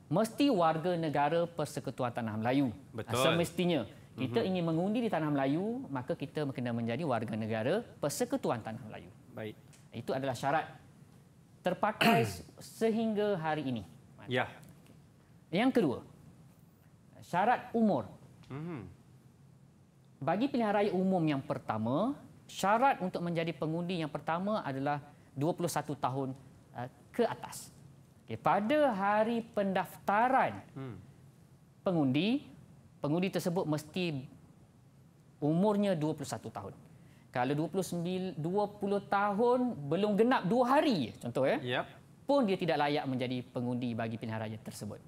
mesti warga negara Persekutuan Tanah Melayu. Ah, Betul. Semestinya kita uh-huh. ingin mengundi di Tanah Melayu maka kita kena menjadi warga negara Persekutuan Tanah Melayu. Baik. Itu adalah syarat terpakai [clears throat] sehingga hari ini. Ya. Yang kedua, syarat umur. Mhm. Bagi pilihan raya umum yang pertama, syarat untuk menjadi pengundi yang pertama adalah 21 tahun uh, ke atas. Okay, pada hari pendaftaran hmm. pengundi, pengundi tersebut mesti umurnya 21 tahun. Kalau 29, 20 tahun belum genap 2 hari, contoh ya, yep. pun dia tidak layak menjadi pengundi bagi pilihan raya tersebut.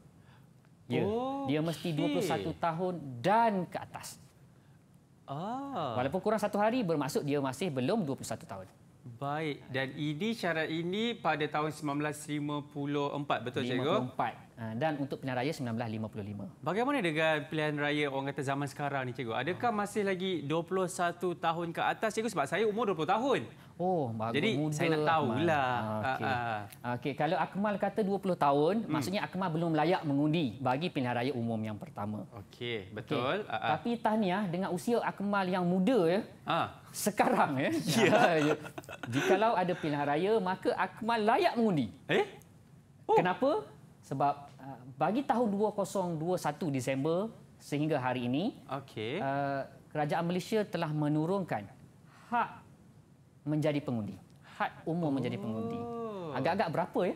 Ya, okay. Oh, dia mesti 21 tahun dan ke atas. Ah. Walaupun kurang satu hari, bermaksud dia masih belum 21 tahun. Baik. Dan ini syarat ini pada tahun 1954, betul cikgu? 1954. Ah, dan untuk pilihan raya 1955. Bagaimana dengan pilihan raya orang kata zaman sekarang ni cikgu? Adakah masih lagi 21 tahun ke atas cikgu? Sebab saya umur 20 tahun. Oh, bagus. Jadi muda, saya nak tahulah. Ah, ah, okey. Ah. Okay, kalau Akmal kata 20 tahun, hmm. maksudnya Akmal belum layak mengundi bagi pilihan raya umum yang pertama. Okey, betul. Okay. Uh, uh. Tapi tahniah dengan usia Akmal yang muda ya. Uh. Sekarang ya. [laughs] Yeah. [laughs] Ya. Jikalau ada pilihan raya, maka Akmal layak mengundi. Eh? Oh. Kenapa? Sebab uh, bagi tahun 2021 Disember sehingga hari ini, okey. Uh, kerajaan Malaysia telah menurunkan hak menjadi pengundi? Had umur oh. menjadi pengundi. Oh. Agak-agak berapa ya?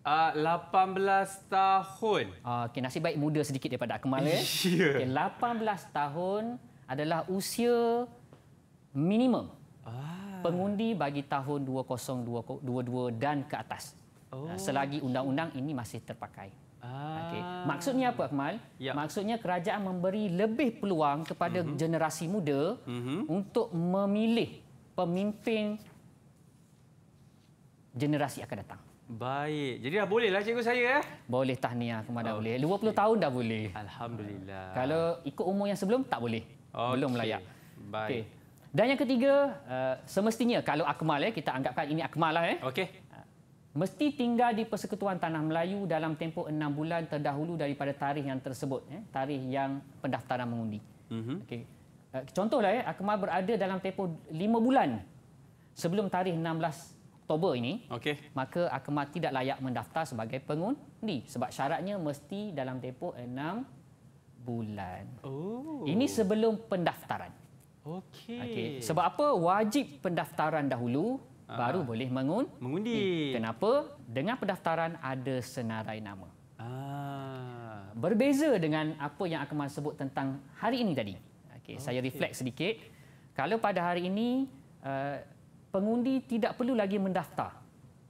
Uh, ah, 18 tahun. Ah, okay, nasib baik muda sedikit daripada Akmal ya. Yeah. Okay, 18 tahun adalah usia minimum. Ah. Pengundi bagi tahun 2022 dan ke atas. Ah, oh. Selagi undang-undang ini masih terpakai. Ah. Okay. Maksudnya apa, Akmal? Yep. Ya. Maksudnya kerajaan memberi lebih peluang kepada mm-hmm. generasi muda mm-hmm. untuk memilih pemimpin generasi akan datang. Baik. Jadi dah bolehlah cikgu saya eh? Boleh tahniah kepada boleh. 20 tahun dah boleh. Alhamdulillah. Kalau ikut umur yang sebelum tak boleh. Okay. Belum layak. Baik. Okay. Dan yang ketiga, eh, semestinya kalau Akmal eh kita anggapkan ini Akmal lah eh. Okey. Mesti tinggal di Persekutuan Tanah Melayu dalam tempoh enam bulan terdahulu daripada tarikh yang tersebut eh, tarikh yang pendaftaran mengundi. Mhm. Okey. Eh, contohlah ya, Akmal berada dalam tempoh lima bulan sebelum tarikh 16 Oktober ini, okay. maka Akmal tidak layak mendaftar sebagai pengundi sebab syaratnya mesti dalam tempoh enam bulan. Oh. Ini sebelum pendaftaran. Okey. Okay. Sebab apa? Wajib pendaftaran dahulu ah. baru boleh mengun mengundi. Hmm. Kenapa? Dengan pendaftaran ada senarai nama. Ah. Berbeza dengan apa yang Akmal sebut tentang hari ini tadi. Okay, okay. Saya reflect sedikit. Kalau pada hari ini, uh, pengundi tidak perlu lagi mendaftar.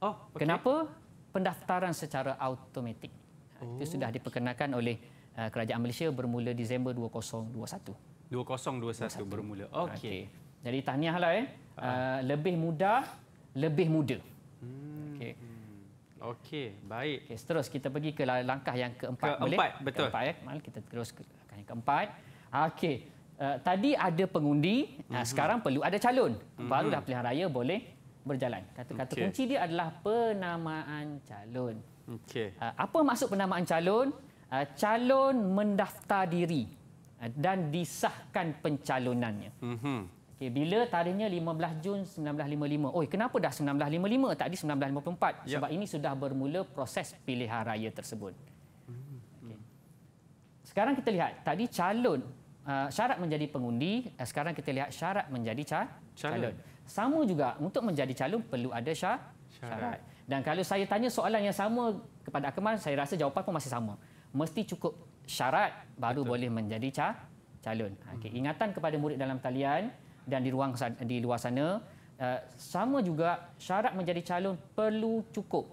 Oh, okay. Kenapa? Pendaftaran secara automatik. Ha, oh. Itu sudah diperkenalkan oleh uh, Kerajaan Malaysia bermula Disember 2021. 2021 bermula. Okey. Okay. Jadi tahniahlah. Eh. Uh, Lebih mudah, lebih muda. Hmm. Okey. baik. Okay, terus kita pergi ke langkah yang keempat, keempat boleh? betul. Keempat, ya. kita terus ke langkah yang keempat. Okey uh, tadi ada pengundi, mm-hmm. uh, sekarang perlu ada calon. Mm-hmm. Barulah mhm. pilihan raya boleh berjalan. Kata-kata okay. kunci dia adalah penamaan calon. Okay. Uh, eh, apa maksud penamaan calon? Uh, calon mendaftar diri uh, dan disahkan pencalonannya. Mm-hmm. Okay, bila tarikhnya 15 Jun 1955. Oi, kenapa dah 1955 tak di 1954? Sebab ini sudah bermula proses pilihan raya tersebut. Mhm. Sekarang kita lihat tadi calon Ah, syarat menjadi pengundi, eh, sekarang kita lihat syarat menjadi ca- calon. calon. Sama juga untuk menjadi calon perlu ada syar- syarat. syarat. Dan kalau saya tanya soalan yang sama kepada Akmal, saya rasa jawapan pun masih sama. Mesti cukup syarat baru Betul. boleh menjadi ca- calon. Ah, okay. Ingatan kepada murid dalam talian dan di ruang di luar sana, uh, sama juga syarat menjadi calon perlu cukup.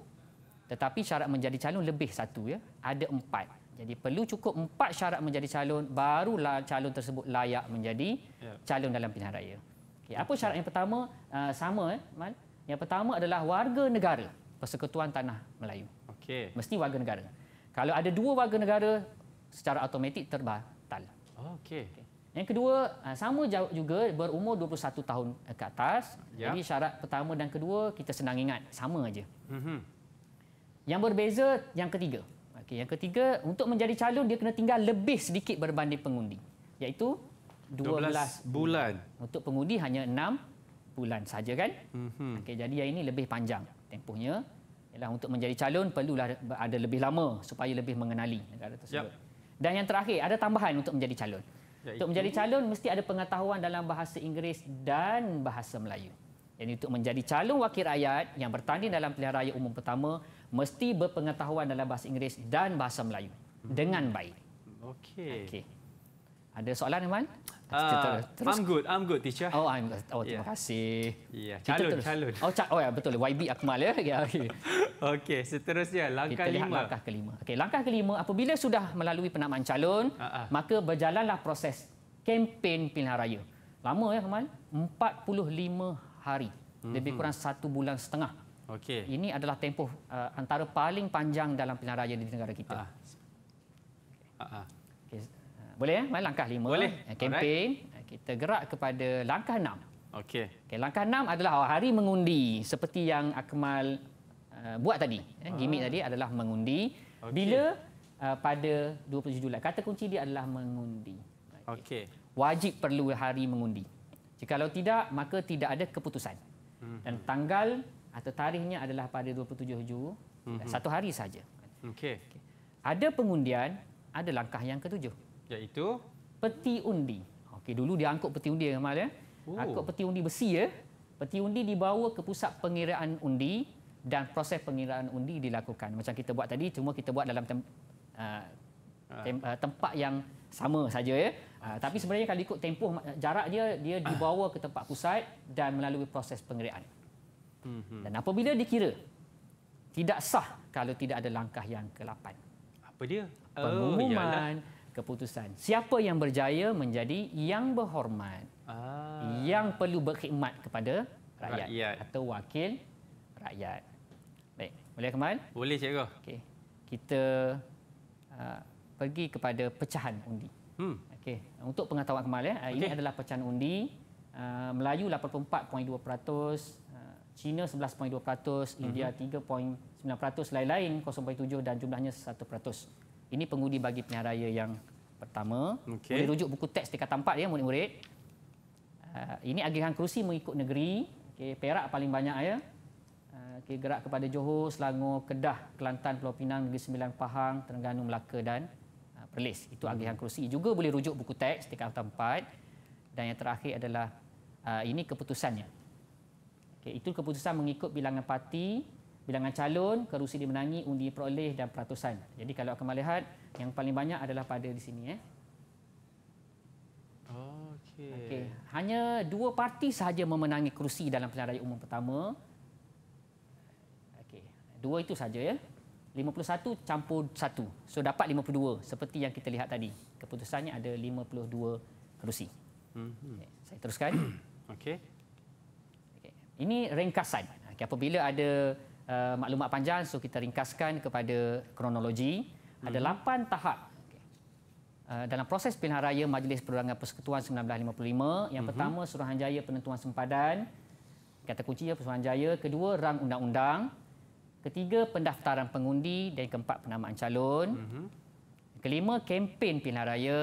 Tetapi syarat menjadi calon lebih satu ya, ada empat. Jadi perlu cukup empat syarat menjadi calon barulah calon tersebut layak menjadi ya. calon dalam pilihan raya. Okay, apa ya. syarat yang pertama uh, sama eh? Yang pertama adalah warga negara Persekutuan Tanah Melayu. Okay, Mesti warga negara. Kalau ada dua warga negara secara automatik terbatal. Oh, okey. Okay. Yang kedua uh, sama juga berumur 21 tahun ke atas. Yeah. Jadi syarat pertama dan kedua kita senang ingat sama aja. Mm-hmm. Yang berbeza yang ketiga. Okey, yang ketiga, untuk menjadi calon dia kena tinggal lebih sedikit berbanding pengundi, iaitu 12, 12 bulan. Untuk pengundi hanya 6 bulan saja kan? Mm-hmm. Okey, jadi yang ini lebih panjang tempohnya. Ialah untuk menjadi calon perlulah ada lebih lama supaya lebih mengenali negara tersebut. Yep. Dan yang terakhir, ada tambahan untuk menjadi calon. Iaitu... Untuk menjadi calon mesti ada pengetahuan dalam bahasa Inggeris dan bahasa Melayu yang untuk menjadi calon wakil rakyat yang bertanding dalam pilihan raya umum pertama mesti berpengetahuan dalam bahasa Inggeris dan bahasa Melayu hmm. dengan baik. Okey. Okay. Ada soalan Iman? Uh, I'm good, I'm good teacher. Oh, I'm, oh terima yeah. kasih. Yeah. Calon, calon. Oh, oh ya, betul. YB Akmal ya. Yeah, okay. [laughs] okay, seterusnya langkah Kita lima. langkah kelima. Okay, langkah kelima, apabila sudah melalui penamaan calon, uh-uh. maka berjalanlah proses kempen pilihan raya. Lama ya, Iman? 45 hari. Mhm. Lebih kurang satu bulan setengah. Okay. Ini adalah tempoh uh, antara paling panjang dalam pilihan raya di negara kita. Uh-huh. Ah. Ah, ah. Okay. Eh, boleh ya? Mari langkah lima. Boleh. Kempen. Kita gerak kepada langkah enam. Okay. Okay, langkah enam adalah hari mengundi. Seperti yang Akmal uh, buat tadi. Uh. Gimik tadi adalah mengundi. Okay. Bila uh, pada 27 Julai. Kata kunci dia adalah mengundi. Okey. Okay. Wajib perlu hari mengundi. Jikalau tidak, maka tidak ada keputusan. Hmm. Dan tanggal atau tarikhnya adalah pada 27 Jun, hmm. satu hari saja. Okey. Ada pengundian, ada langkah yang ketujuh. Iaitu? Peti undi. Okey, dulu dia angkut peti undi, Kamal. mana? Ya? Oh. Angkut peti undi besi. Ya? Peti undi dibawa ke pusat pengiraan undi dan proses pengiraan undi dilakukan. Macam kita buat tadi, cuma kita buat dalam tem- uh, tem- uh, tempat yang sama saja. Ya? Ah, tapi sebenarnya kalau ikut tempoh jarak dia dia dibawa ke tempat pusat dan melalui proses pengeriaan. Mhm. Dan apabila dikira tidak sah kalau tidak ada langkah yang ke-8. Apa dia? Oh, Pengumuman oh, keputusan. Siapa yang berjaya menjadi yang berhormat. Ah. Yang perlu berkhidmat kepada rakyat, rakyat atau wakil rakyat. Baik, boleh Kemal? Boleh cikgu. Okey. Kita uh, pergi kepada pecahan undi. Hmm. Okey, untuk pengetahuan kemal ya, eh, okay. ini adalah pecahan undi uh, Melayu 84.2%, uh, ah, Cina 11.2%, mhm. India uh-huh. 3.9%, lain-lain 0.7 dan jumlahnya 1%. Ini pengundi bagi pilihan raya yang pertama. Okay. Boleh rujuk buku teks dekat tempat ya murid-murid. Uh, ini agihan kerusi mengikut negeri. Okey, Perak paling banyak ya. Okay, gerak kepada Johor, Selangor, Kedah, Kelantan, Pulau Pinang, Negeri Sembilan, Pahang, Terengganu, Melaka dan rilis. Itu hmm. agihan kerusi. Juga boleh rujuk buku teks di kawasan empat. Dan yang terakhir adalah uh, ini keputusannya. Okay, itu keputusan mengikut bilangan parti, bilangan calon, kerusi dimenangi, undi peroleh dan peratusan. Jadi kalau akan melihat yang paling banyak adalah pada di sini. Eh. Okay. Okay. Hanya dua parti sahaja memenangi kerusi dalam pilihan raya umum pertama. Okay. Dua itu sahaja. Ya. 51 campur 1. So dapat 52 seperti yang kita lihat tadi. Keputusannya ada 52 kerusi. Hmm. Okay, eh, saya teruskan. [clears throat] Okey. Okay. Ini ringkasan. Okay, apabila ada uh, maklumat panjang, so kita ringkaskan kepada kronologi. Hmm. Ada 8 mhm. tahap eh, dalam proses pilihan raya Majlis Perundangan Persekutuan 1955, yang mm-hmm. pertama Suruhanjaya Penentuan Sempadan, kata kuncinya Suruhanjaya, kedua rang undang-undang, ketiga pendaftaran pengundi dan keempat penamaan calon uh-huh. kelima kempen pilihan raya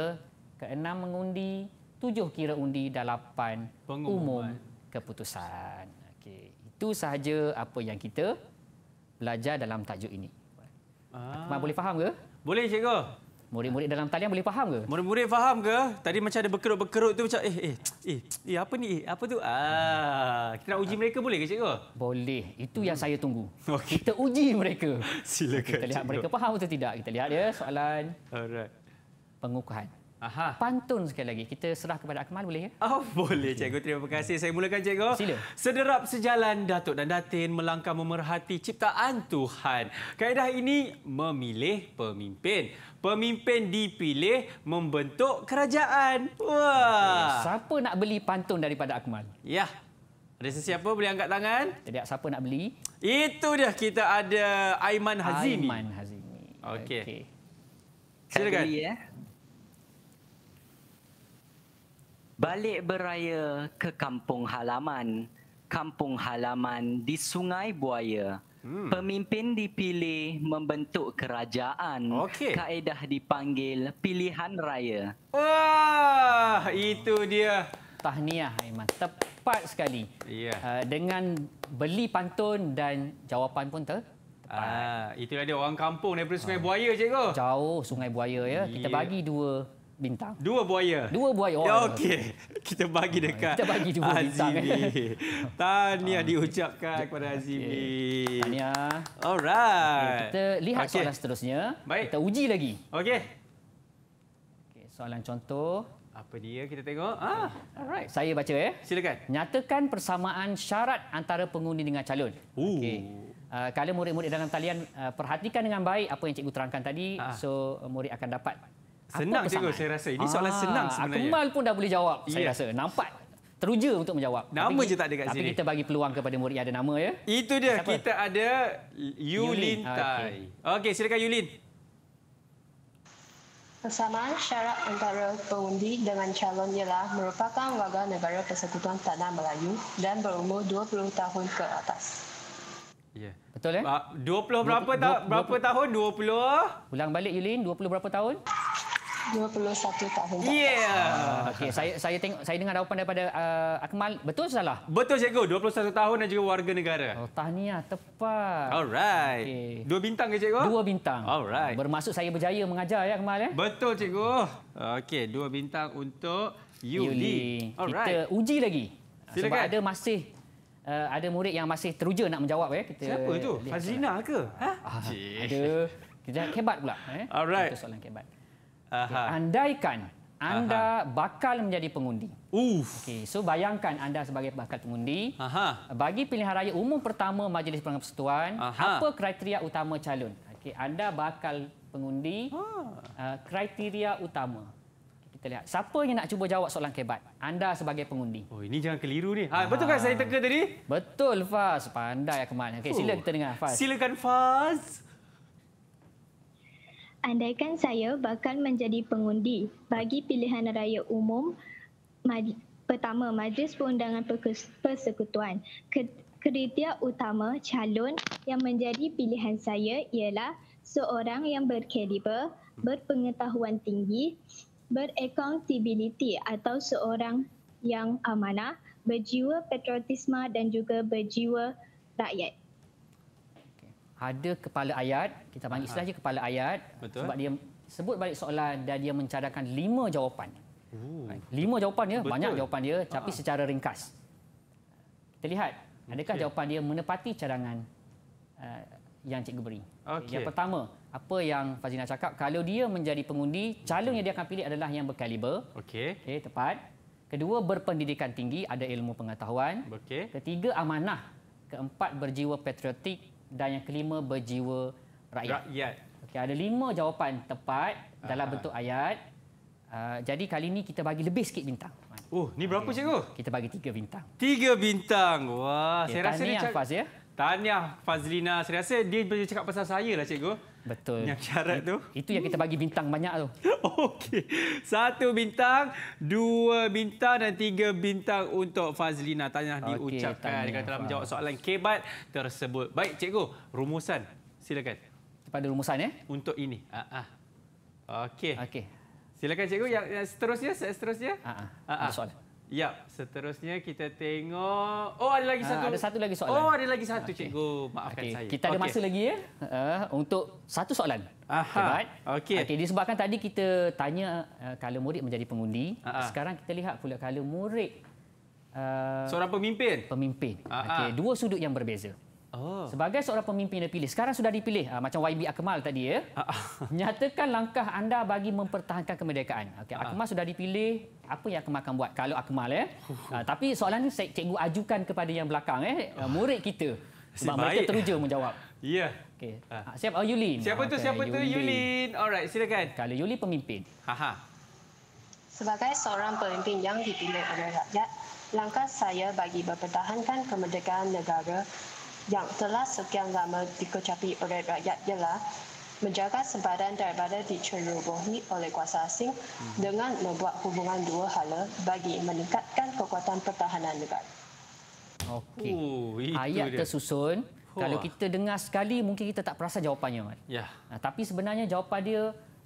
keenam mengundi tujuh kira undi dan lapan umum keputusan okey itu sahaja apa yang kita belajar dalam tajuk ini ah. Akmal boleh faham ke boleh cikgu Murid-murid dalam talian boleh faham ke? Murid-murid faham ke? Tadi macam ada berkerut-berkerut tu macam eh eh eh, eh apa ni? Eh, apa tu? Ah, kita nak uji mereka boleh ke cikgu? Boleh. Itu yang saya tunggu. Okay. Kita uji mereka. [laughs] Silakan. Kita lihat cikgu. mereka faham atau tidak. Kita lihat ya soalan. Alright. Pengukuhan. Aha. pantun sekali lagi. Kita serah kepada Akmal boleh ya? Oh, boleh cikgu. Terima kasih. Saya mulakan cikgu. Sila. Sederap sejalan Datuk dan Datin melangkah memerhati ciptaan Tuhan. Kaedah ini memilih pemimpin. Pemimpin dipilih membentuk kerajaan. Wah. Siapa nak beli pantun daripada Akmal? Ya. Ada sesiapa boleh angkat tangan? Jadi siapa nak beli? Itu dia kita ada Aiman Hazimi. Aiman Hazimi. Okey. Okay. Silakan. Saya beli, ya. balik beraya ke kampung halaman. Kampung halaman di Sungai Buaya. Hmm. Pemimpin dipilih membentuk kerajaan. Okay. Kaedah dipanggil pilihan raya. Wah, itu dia. Tahniah Aiman. Tepat sekali. Yeah. Uh, dengan beli pantun dan jawapan pun ter Ah, itulah dia orang kampung daripada Sungai ah. Buaya cikgu. Jauh Sungai Buaya ya. Yeah. Kita bagi dua bintang. Dua buaya. Dua buaya. Oh, ya, okey. [laughs] Kita bagi ah, dekat. Kita bagi dua eh. Azimi. bintang. [laughs] Tahniah ah, diucapkan kepada Azimi. Okay. Tahniah. Alright. Okay, kita lihat okay. soalan seterusnya. Baik. Kita uji lagi. Okey. Okey, soalan contoh. Apa dia kita tengok? Ah, alright. Saya baca ya. Eh. Silakan. Nyatakan persamaan syarat antara pengundi dengan calon. Okey. Uh, kalau murid-murid dalam talian uh, perhatikan dengan baik apa yang cikgu terangkan tadi ah. so murid akan dapat Senang je saya rasa. Ini soalan Aa, ah, senang sebenarnya. Akmal pun dah boleh jawab yeah. saya rasa. Nampak teruja untuk menjawab. Nama tapi, je tak ada kat tapi sini. Tapi kita bagi peluang kepada murid ada nama ya. Itu dia. Siapa? Kita ada Yulin Tai. Okey, okay, silakan Yulin. Persamaan syarat antara pengundi dengan calon ialah merupakan warga negara persekutuan tanah Melayu dan berumur 20 tahun ke atas. Ya. Betul ya? 20 berapa, tahun? berapa 20, tahun? 20. Ulang balik Yulin, 20 berapa tahun? 21 tahun. Ya. Yeah. Ah, okay. saya saya tengok saya dengar jawapan daripada uh, Akmal. Betul salah? Betul cikgu, 21 tahun dan juga warga negara. Oh, tahniah tepat. Alright. Okay. Dua bintang ke cikgu? Dua bintang. Alright. Bermaksud saya berjaya mengajar ya Akmal ya. Betul cikgu. Okey, dua bintang untuk Yuli. Alright. Kita uji lagi. Silakan. Sebab ada masih uh, ada murid yang masih teruja nak menjawab ya. Kita Siapa tu? Fazlina ke? Ha? Ah, ada. Kita hebat pula. Eh? Alright. soalan hebat. Aha. Andaikan anda Aha. bakal menjadi pengundi. Uf. Okay, so bayangkan anda sebagai bakal pengundi. Aha. Bagi pilihan raya umum pertama Majlis Perangai Persatuan, Aha. apa kriteria utama calon? Okay, anda bakal pengundi. Ha. Uh, kriteria utama. Kita lihat. Siapa yang nak cuba jawab soalan kebat? Anda sebagai pengundi. Oh, ini jangan keliru ni. Ha, betul kan saya teka tadi? Betul, Faz. Pandai Akmal. Okay, sila oh. kita dengar, Faz. Silakan, Faz andaikan saya bakal menjadi pengundi bagi pilihan raya umum maj- pertama Majlis Perundangan Persekutuan. Kriteria utama calon yang menjadi pilihan saya ialah seorang yang berkaliber, berpengetahuan tinggi, berakuntabiliti atau seorang yang amanah, berjiwa patriotisma dan juga berjiwa rakyat ada kepala ayat kita panggil saja kepala ayat Betul. sebab dia sebut balik soalan dan dia mencadangkan lima jawapan. Ooh. Lima jawapan ya, banyak jawapan dia tapi secara ringkas. Kita lihat adakah okay. jawapan dia menepati cadangan uh, yang cikgu beri. Okay. Yang pertama, apa yang Fazina cakap kalau dia menjadi pengundi, calon yang dia akan pilih adalah yang berkaliber. Okey. Okey, tepat. Kedua, berpendidikan tinggi, ada ilmu pengetahuan. Okey. Ketiga, amanah. Keempat, berjiwa patriotik dan yang kelima berjiwa rakyat. rakyat. Okey, ada lima jawapan tepat dalam ah. bentuk ayat. Uh, jadi kali ini kita bagi lebih sikit bintang. Oh, ni berapa okay. cikgu? Kita bagi tiga bintang. Tiga bintang. Wah, okay, saya rasa ni cak... Fazli ya? Tahniah Fazlina. Saya rasa dia boleh cakap pasal saya lah cikgu. Betul. Yang syarat tu. Itu yang kita bagi bintang banyak tu. [laughs] Okey. Satu bintang, dua bintang dan tiga bintang untuk Fazlina tanya okay, diucapkan. Dia telah menjawab soalan kebat tersebut. Baik, cikgu, rumusan silakan. Kepada rumusan ya? Untuk ini. Ah, ah. Okey. Okey. Silakan cikgu yang seterusnya, seterusnya. Ha ah. Ha ah. ah, ah. Soalan. Ya, seterusnya kita tengok. Oh, ada lagi ha, satu. Ha, ada satu lagi soalan. Oh, ada lagi satu, okay. cikgu. Maafkan okay. saya. Kita ada okay. masa lagi ya uh, untuk satu soalan. Aha. Okey. Okey. Okay, disebabkan tadi kita tanya uh, kalau murid menjadi pengundi, Aha. sekarang kita lihat pula kalau murid uh, seorang pemimpin. Pemimpin. Okey, dua sudut yang berbeza. Oh. Sebagai seorang pemimpin yang dipilih, sekarang sudah dipilih uh, macam YB Akmal tadi ya. [laughs] Ah, ah. Nyatakan langkah anda bagi mempertahankan kemerdekaan. Okey, Akmal sudah dipilih, apa yang Akmal akan buat kalau Akmal ya? Uh, tapi soalan ini saya cikgu ajukan kepada yang belakang eh, uh, murid kita. [laughs] Sebab mereka teruja menjawab. [laughs] Ya. Yeah. Okey. Uh, siapa oh, Yulin? Siapa okay. tu? Siapa Yulin. tu? Yulin. Alright, silakan. Kalau Yulin pemimpin. Haha. Sebagai seorang pemimpin yang dipilih oleh rakyat, langkah saya bagi mempertahankan kemerdekaan negara yang telah sekian lama dikecapi oleh rakyat ialah menjaga sempadan daripada dicerobohi oleh kuasa asing hmm. dengan membuat hubungan dua hala bagi meningkatkan kekuatan pertahanan negara. Okey. Uh, Ayat dia. tersusun. Huh. Kalau kita dengar sekali, mungkin kita tak perasa jawapannya. Ya. Yeah. Nah, tapi sebenarnya jawapan dia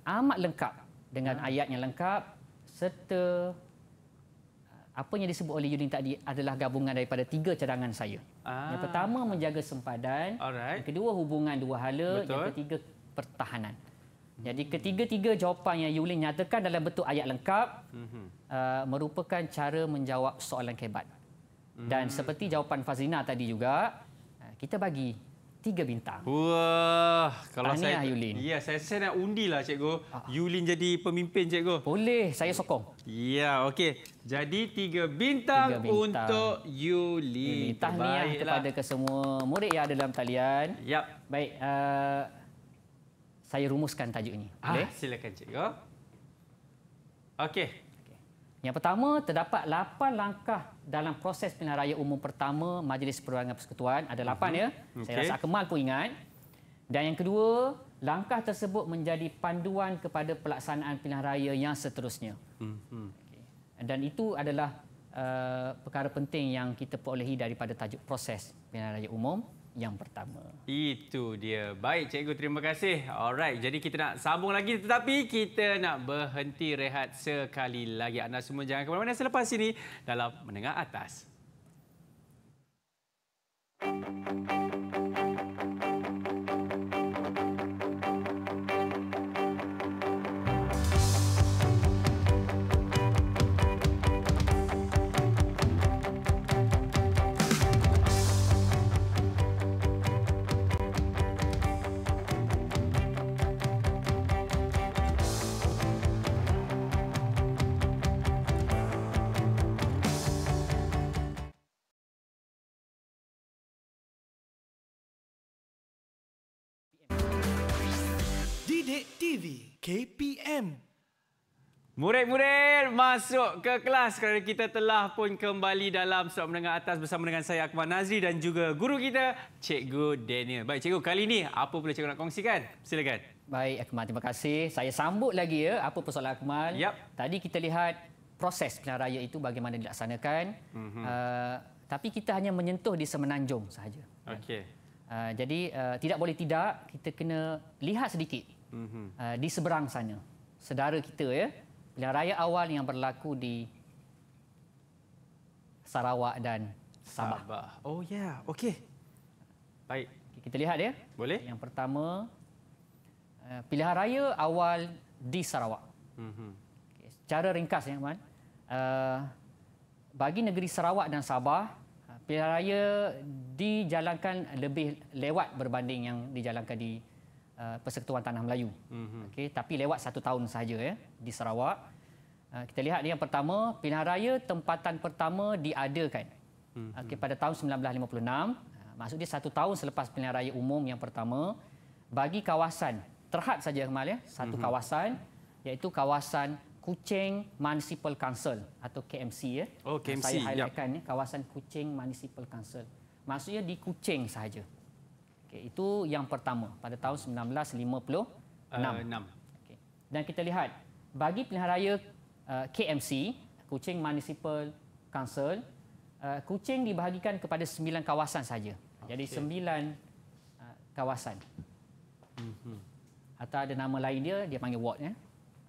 amat lengkap dengan ya. ayat yang lengkap serta apa yang disebut oleh Yudin tadi adalah gabungan daripada tiga cadangan saya. Ah. Yang pertama menjaga sempadan, Alright. yang kedua hubungan dua hala, Betul. yang ketiga pertahanan. Jadi ketiga-tiga jawapan yang Yulin nyatakan dalam bentuk ayat lengkap mm-hmm. uh, merupakan cara menjawab soalan kebat. Mm-hmm. Dan hmm. seperti jawapan Fazlina tadi juga, uh, kita bagi tiga bintang. Wah, kalau Tahniah, saya lah, Yulin. Ya, saya saya nak undilah cikgu. Ah, ah. Yulin jadi pemimpin cikgu. Boleh, saya sokong. Ya, okey. Jadi tiga bintang, tiga bintang untuk Yulin. Tahniah Terbaiklah. kepada kesemua murid yang ada dalam talian. Yap. Baik, uh, saya rumuskan tajuk ini. Ah, silakan cikgu. Okey. Yang pertama, terdapat lapan langkah dalam proses pilihan raya umum pertama Majlis Perundangan Persekutuan. Ada lapan ya. Okay. Mhm. Saya rasa Akmal pun ingat. Dan yang kedua, langkah tersebut menjadi panduan kepada pelaksanaan pilihan raya yang seterusnya. uh Dan itu adalah uh, perkara penting yang kita perolehi daripada tajuk proses pilihan raya umum yang pertama. Itu dia. Baik, cikgu terima kasih. Alright, jadi kita nak sambung lagi tetapi kita nak berhenti rehat sekali lagi. Anda semua jangan ke mana-mana selepas ini dalam Menengah Atas. Bilik TV KPM. Murid-murid masuk ke kelas kerana kita telah pun kembali dalam surat menengah atas bersama dengan saya Akmal Nazri dan juga guru kita Cikgu Daniel. Baik Cikgu, kali ini apa pula Cikgu nak kongsikan? Silakan. Baik Akmal, terima kasih. Saya sambut lagi ya apa persoalan Akmal. Yep. Tadi kita lihat proses pilihan raya itu bagaimana dilaksanakan. Mm-hmm. Uh, tapi kita hanya menyentuh di semenanjung sahaja. Okey. Uh, jadi uh, tidak boleh tidak kita kena lihat sedikit uh, di seberang sana. Sedara kita ya. Pilihan raya awal yang berlaku di Sarawak dan Sabah. Sabah. Oh ya, yeah. okey. Baik. Okay, kita lihat ya. Boleh. Yang pertama uh, pilihan raya awal di Sarawak. Mhm. Okay, secara ringkas ya, Man. Uh, ah, bagi negeri Sarawak dan Sabah, pilihan raya dijalankan lebih lewat berbanding yang dijalankan di Uh, Persekutuan Tanah Melayu. Mm-hmm. Okey, tapi lewat satu tahun saja ya di Sarawak. Uh, kita lihat ni yang pertama pilihan raya tempatan pertama diadakan. Mm-hmm. Okey, pada tahun 1956. Uh, maksud dia satu tahun selepas pilihan raya umum yang pertama bagi kawasan terhad saja Kemal ya satu mm-hmm. kawasan iaitu kawasan Kuching Municipal Council atau KMC ya. Oh, KMC. Saya highlightkan yep. ya, kawasan Kuching Municipal Council. Maksudnya di Kuching sahaja. Okay, itu yang pertama pada tahun 1956. Uh, okay. Dan kita lihat bagi pilihan raya uh, eh, KMC, Kuching Municipal Council, uh, Kuching dibahagikan kepada sembilan kawasan saja. Okay. Jadi sembilan uh, kawasan. Mm-hmm. Atau ada nama lain dia, dia panggil ward. Ya.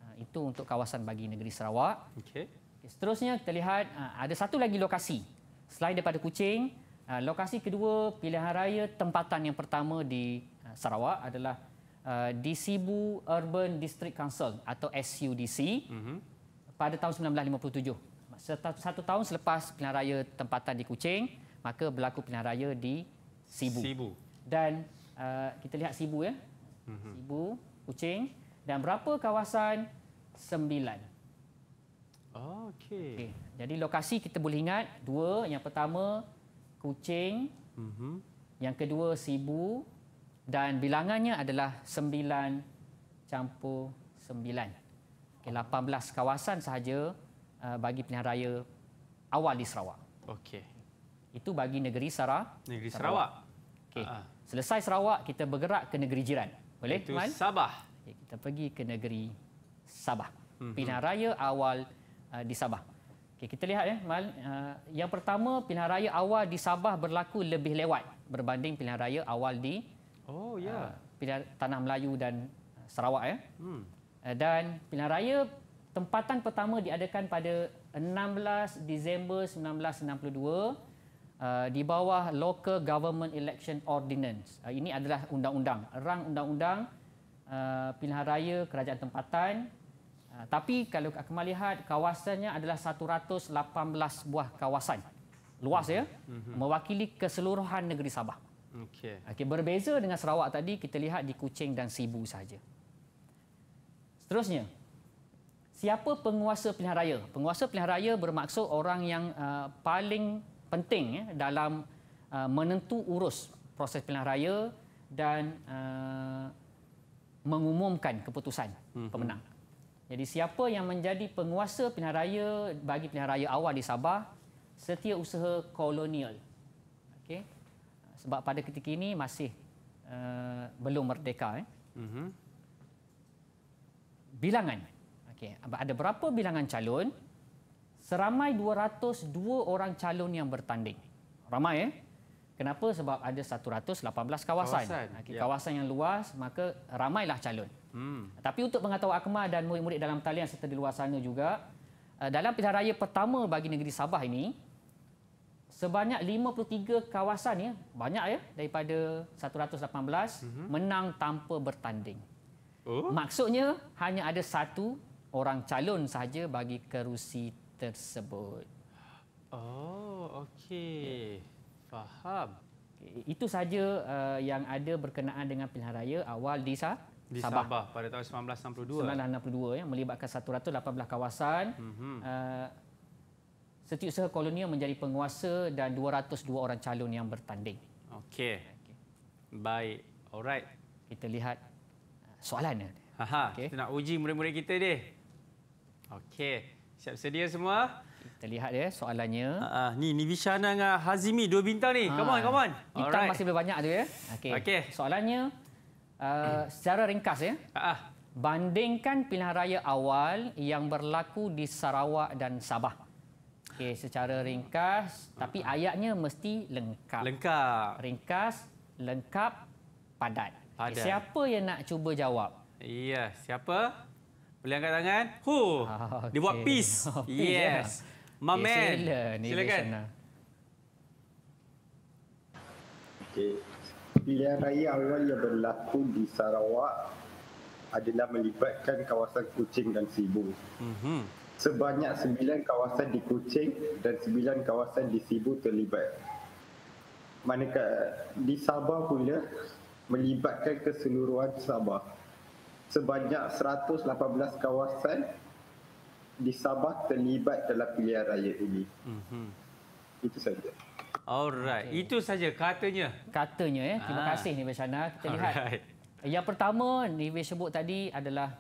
Uh, itu untuk kawasan bagi negeri Sarawak. Okay. Okay, seterusnya kita lihat uh, ada satu lagi lokasi. Selain daripada Kuching, Ah, lokasi kedua pilihan raya tempatan yang pertama di ah, Sarawak adalah ah, di Sibu Urban District Council atau SUDC mm-hmm. pada tahun 1957. Satu tahun selepas pilihan raya tempatan di Kuching, maka berlaku pilihan raya di Sibu. Sibu. Dan uh, kita lihat Sibu ya. Mm-hmm. Sibu, Kuching dan berapa kawasan? Sembilan. Oh, okey. Okay. Jadi lokasi kita boleh ingat dua. Yang pertama kucing, mm-hmm. yang kedua sibu dan bilangannya adalah 9 campur 9. Okay, 18 kawasan sahaja uh, bagi pilihan raya awal di Sarawak. Okey. Itu bagi negeri Sarawak. Negeri Sarawak. Sarawak. Okey. Uh-huh. Selesai Sarawak, kita bergerak ke negeri jiran. Boleh, Itu Man? Sabah. Okay, kita pergi ke negeri Sabah. Mm-hmm. Pilihan raya awal uh, di Sabah. Okay, kita lihat ya. Mal, uh, yang pertama pilihan raya awal di Sabah berlaku lebih lewat berbanding pilihan raya awal di Oh Yeah. Uh, pilihan tanah Melayu dan Sarawak ya. Hmm. Uh, dan pilihan raya tempatan pertama diadakan pada 16 Disember 1962 uh, di bawah Local Government Election Ordinance. Uh, ini adalah undang-undang rang undang-undang uh, pilihan raya kerajaan tempatan Ah, tapi kalau Akmal lihat kawasannya adalah 118 buah kawasan. Luas ya, mhm. mewakili keseluruhan negeri Sabah. Okay. Okey, berbeza dengan Sarawak tadi kita lihat di Kuching dan Sibu saja. Seterusnya, siapa penguasa pilihan raya? Penguasa pilihan raya bermaksud orang yang uh, paling penting ya dalam uh, menentu urus proses pilihan raya dan uh, mengumumkan keputusan mhm. pemenang. Jadi siapa yang menjadi penguasa pilihan raya bagi pilihan raya awal di Sabah, setia usaha kolonial. Okey. Sebab pada ketika ini masih uh, belum merdeka eh. Mm-hmm. Bilangan. Okey, ada berapa bilangan calon? Seramai 202 orang calon yang bertanding. Ramai eh? Kenapa? Sebab ada 118 kawasan. kawasan. Okay, yeah. kawasan yang luas, maka ramailah calon. Hmm. Tapi untuk pengetahuan akmal dan murid-murid dalam talian serta di luar sana juga, eh, dalam pilihan raya pertama bagi negeri Sabah ini, sebanyak 53 kawasan, ya, banyak ya, daripada 118, hmm. menang tanpa bertanding. Oh. Maksudnya, hanya ada satu orang calon sahaja bagi kerusi tersebut. Oh, okey. Faham. Itu saja uh, yang ada berkenaan dengan pilihan raya awal di Sabah di Sabah, Sabah pada tahun 1962. 1962 ya melibatkan 118 kawasan. Mm-hmm. Uh, setiausaha kolonial menjadi penguasa dan 202 orang calon yang bertanding. Okey. Baik. Alright. Kita lihat eh, soalan. Haha. Okay. nak uji murid-murid kita deh. Okey. Siap sedia semua? Kita lihat ya soalannya. Ha, ha, ni ni Vishana dengan Hazimi dua bintang ni. Ha, come on, come on. Bintang Alright. masih banyak tu ya. Okey. Okay. Soalannya Eh, hmm. secara ringkas ya. Ah, ah. Bandingkan pilihan raya awal yang berlaku di Sarawak dan Sabah. Okey, secara ringkas tapi uh-huh. ayatnya mesti lengkap. Lengkap. Ringkas, lengkap, padat. padat. Okay, siapa yang nak cuba jawab? Iya, yeah, siapa? Boleh angkat tangan. Hu. Ah, okay. Dia buat peace. [laughs] peace yes. Yeah. My okay, Silakan. Okey pilihan raya awal yang berlaku di Sarawak adalah melibatkan kawasan Kuching dan Sibu. Mm-hmm. Sebanyak sembilan kawasan di Kuching dan sembilan kawasan di Sibu terlibat. Manakala di Sabah pula melibatkan keseluruhan Sabah. Sebanyak 118 kawasan di Sabah terlibat dalam pilihan raya ini. Mm-hmm. Itu saja. Alright, okay. itu saja katanya. Katanya ya. Terima ha. kasih ni Shana. Kita Alright. lihat. Yang pertama Nive sebut tadi adalah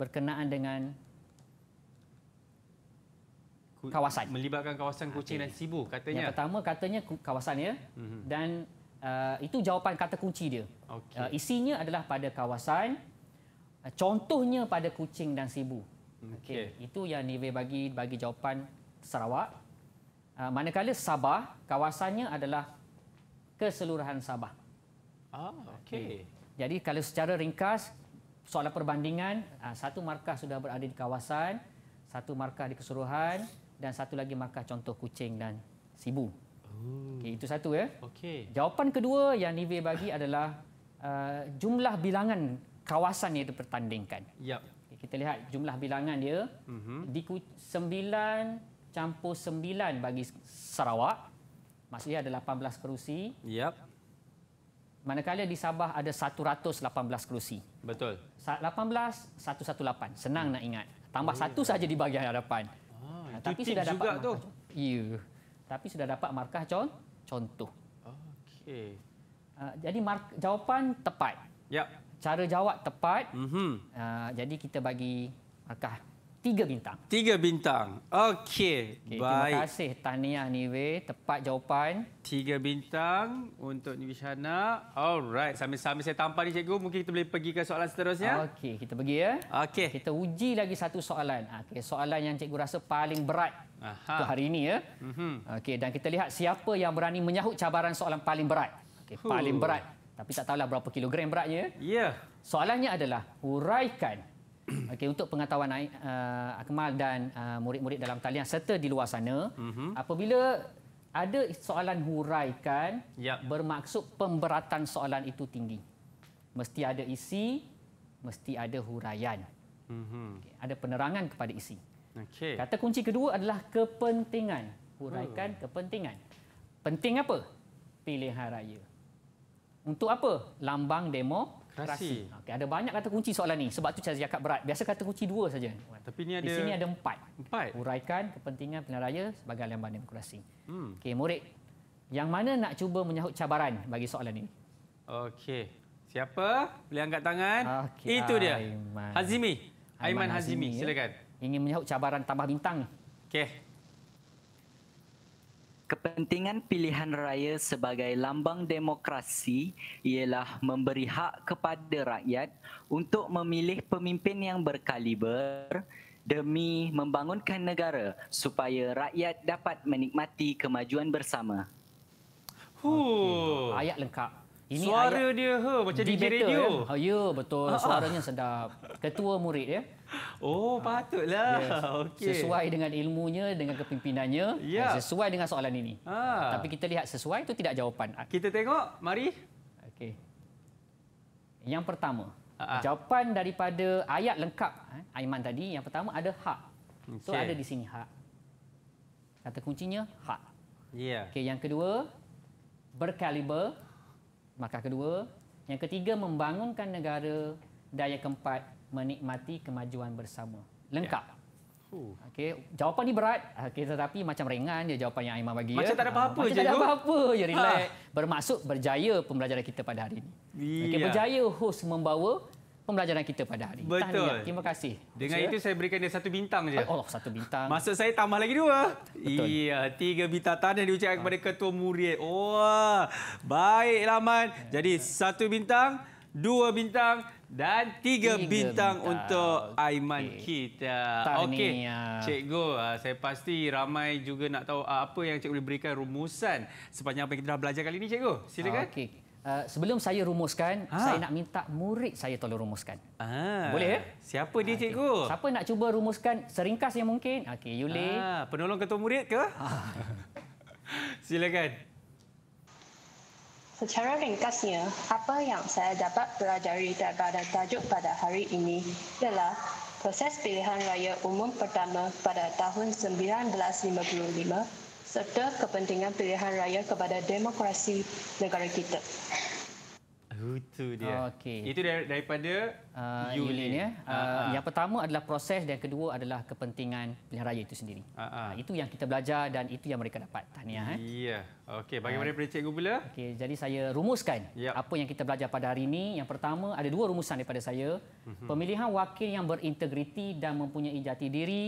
berkenaan dengan kawasan. Melibatkan kawasan Kuching okay. Ah, dan Sibu katanya. Yang pertama katanya kawasan ya. Mm-hmm. Dan uh, itu jawapan kata kunci dia. Okay. Uh, isinya adalah pada kawasan uh, contohnya pada Kuching dan Sibu. Mm, okey, okay. itu yang Nive bagi bagi jawapan Sarawak. Ah, manakala Sabah kawasannya adalah keseluruhan Sabah. Ah, okay. Eh, jadi kalau secara ringkas soalan perbandingan ah, satu markah sudah berada di kawasan, satu markah di keseluruhan dan satu lagi markah contoh kucing dan Sibu. Oh. Okey, itu satu ya. Okay. Jawapan kedua yang Nive bagi adalah uh, jumlah bilangan kawasan yang dipertandingkan. Yep. Kita lihat jumlah bilangan dia mm-hmm. di sembilan campur 9 bagi Sarawak. Maksudnya ada 18 kerusi. Yep. Manakala di Sabah ada 118 kerusi. Betul. 18, 118. Senang hmm. nak ingat. Tambah oh, satu yeah. saja di bahagian hadapan. Ah, Tapi sudah juga tu. Ya. Yeah. Tapi sudah dapat markah con contoh. Okey. Uh, jadi mark- jawapan tepat. Ya. Yep. Cara jawab tepat. Mm-hmm. Uh, jadi kita bagi markah Tiga bintang. Tiga bintang. Okey. Okay, baik. Terima kasih. Tahniah, Niwe. Tepat jawapan. Tiga bintang untuk Niwe Shana. Alright. Sambil-sambil saya tampar ni, cikgu. Mungkin kita boleh pergi ke soalan seterusnya. Okey. Kita pergi ya. Okey. Kita uji lagi satu soalan. Ah, okay, soalan yang cikgu rasa paling berat Aha. ke hari ini. ya. Uh mhm. -huh. Okey. Dan kita lihat siapa yang berani menyahut cabaran soalan paling berat. Okey. Huh. Paling berat. Tapi tak tahulah berapa kilogram beratnya. Ya. Yeah. Soalannya adalah huraikan... [clears throat] Okay, untuk pengetahuan uh, Akmal dan uh, murid-murid dalam talian serta di luar sana mm-hmm. apabila ada soalan huraikan yep. Ya. bermaksud pemberatan soalan itu tinggi mesti ada isi mesti ada huraian mm-hmm. okay, ada penerangan kepada isi okay. kata kunci kedua adalah kepentingan huraikan hmm. kepentingan penting apa pilihan raya untuk apa lambang demo demokrasi. Okay, ada banyak kata kunci soalan ni. Sebab tu saya cakap berat. Biasa kata kunci dua saja. Tapi ni ada Di sini ada empat. Empat. Uraikan kepentingan pilihan raya sebagai lambang demokrasi. Hmm. Okey, murid. Yang mana nak cuba menyahut cabaran bagi soalan ni? Okey. Siapa? Boleh angkat tangan. Okay, Itu dia. Aiman. Hazimi. Aiman, Aiman Hazimi. Hazimi. Ya. Silakan. Ingin menyahut cabaran tambah bintang. Okey. Kepentingan pilihan raya sebagai lambang demokrasi ialah memberi hak kepada rakyat untuk memilih pemimpin yang berkaliber demi membangunkan negara supaya rakyat dapat menikmati kemajuan bersama. Okay. Ayat lengkap. Ini Suara ayat dia ha, macam DJ radio. Ya, ha, ya betul. Ah, ah. Suaranya sedap. Ketua murid ya. Oh, ah, patutlah. Yes. Okay. Sesuai dengan ilmunya, dengan kepimpinannya, yeah. Ya. sesuai dengan soalan ini. Ah. Tapi kita lihat sesuai itu tidak jawapan. Ah. Kita tengok, mari. Okey. Yang pertama, ah, ah. jawapan daripada ayat lengkap eh, Aiman tadi, yang pertama ada hak. okay. so, ada di sini hak. Kata kuncinya, hak. Yeah. Okey, yang kedua, berkaliber. Maka kedua. Yang ketiga, membangunkan negara dan yang keempat, menikmati kemajuan bersama. Lengkap. Yeah. Huh. Okey, jawapan ni berat. Okay, tetapi macam ringan je jawapan yang Aiman bagi. Ya. Macam ya. tak ada apa-apa ha, je. Tak ada apa-apa je, ha. relax. Ha. Bermaksud berjaya pembelajaran kita pada hari ini. Yeah. Okey, berjaya host membawa pembelajaran kita pada hari ini. Betul. Tahniah. Terima kasih. Dengan Masa itu saya berikan dia satu bintang je. Oh, satu bintang. Maksud saya tambah lagi dua. Iya, tiga bintang tanah diucapkan ha. kepada ketua murid. Wah, oh, baiklah Man. Jadi satu bintang, dua bintang, dan tiga, tiga bintang, bintang untuk Aiman okay. kita. Okey, ya. cikgu, ah, saya pasti ramai juga nak tahu ah, apa yang cikgu boleh berikan rumusan sepanjang apa yang kita dah belajar kali ini, cikgu. Silakan. Ah, okay. Uh, sebelum saya rumuskan, ha. saya nak minta murid saya tolong rumuskan. Ha. Boleh? Ya? Siapa dia, cikgu? Siapa nak cuba rumuskan seringkas yang mungkin? Okey, Yuli. Ha. Penolong ketua murid ke? Ha. [laughs] Silakan. Secara ringkasnya, apa yang saya dapat pelajari daripada tajuk pada hari ini ialah proses pilihan raya umum pertama pada tahun 1955 serta kepentingan pilihan raya kepada demokrasi negara kita. Itu dia. Okay. Itu daripada uh, ah, Yulin. Ya. Uh, uh, uh. Yang pertama adalah proses dan kedua adalah kepentingan pilihan raya itu sendiri. Uh, uh. Uh, itu yang kita belajar dan itu yang mereka dapat. Tahniah. Eh. Yeah. Okay. Bagaimana daripada uh. cikgu pula? Okay. Jadi saya rumuskan yep. Ya. apa yang kita belajar pada hari ini. Yang pertama ada dua rumusan daripada saya. Mhm. Pemilihan wakil yang berintegriti dan mempunyai jati diri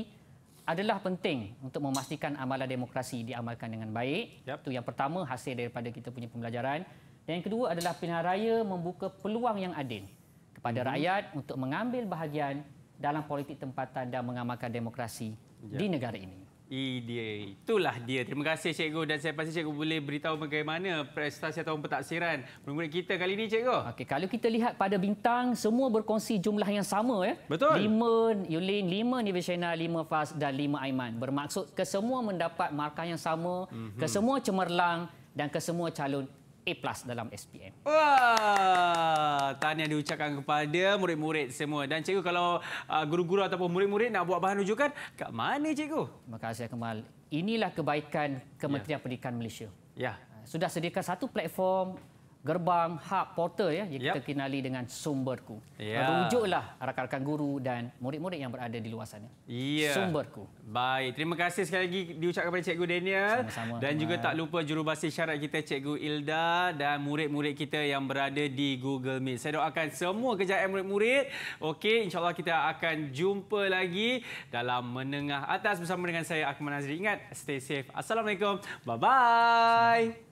adalah penting untuk memastikan amalan demokrasi diamalkan dengan baik. Yep. Itu yang pertama hasil daripada kita punya pembelajaran. Dan yang kedua adalah pilihan raya membuka peluang yang adil kepada hmm. rakyat untuk mengambil bahagian dalam politik tempatan dan mengamalkan demokrasi ya. di negara ini. Idea itulah dia. Terima kasih cikgu dan saya pasti cikgu boleh beritahu bagaimana prestasi atau pentaksiran murid-murid kita kali ini cikgu. Okey, kalau kita lihat pada bintang semua berkongsi jumlah yang sama ya. Betul. 5 Yulin, 5 Nivesena, 5 Fas dan 5 Aiman. Bermaksud kesemua mendapat markah yang sama, mm -hmm. kesemua cemerlang dan kesemua calon A plus dalam SPM. Wah, tanya diucapkan kepada murid-murid semua. Dan cikgu kalau ah, guru-guru ataupun murid-murid nak buat bahan rujukan, kat mana cikgu? Terima kasih Kemal. Inilah kebaikan Kementerian ya. Pendidikan Malaysia. Ya. Ah, sudah sediakan satu platform gerbang, hub, portal ya, yang yep. kita kenali dengan sumberku. Yeah. Rujuklah rakan-rakan guru dan murid-murid yang berada di luar sana. Yeah. Sumberku. Baik, terima kasih sekali lagi diucapkan kepada Cikgu Daniel. Sama-sama. Dan juga tak lupa jurubahasa syarat kita Cikgu Ilda dan murid-murid kita yang berada di Google Meet. Saya doakan semua kejayaan murid-murid. Okey, insyaAllah kita akan jumpa lagi dalam menengah atas bersama dengan saya Akmal Nazri. Ingat, stay safe. Assalamualaikum. Bye-bye.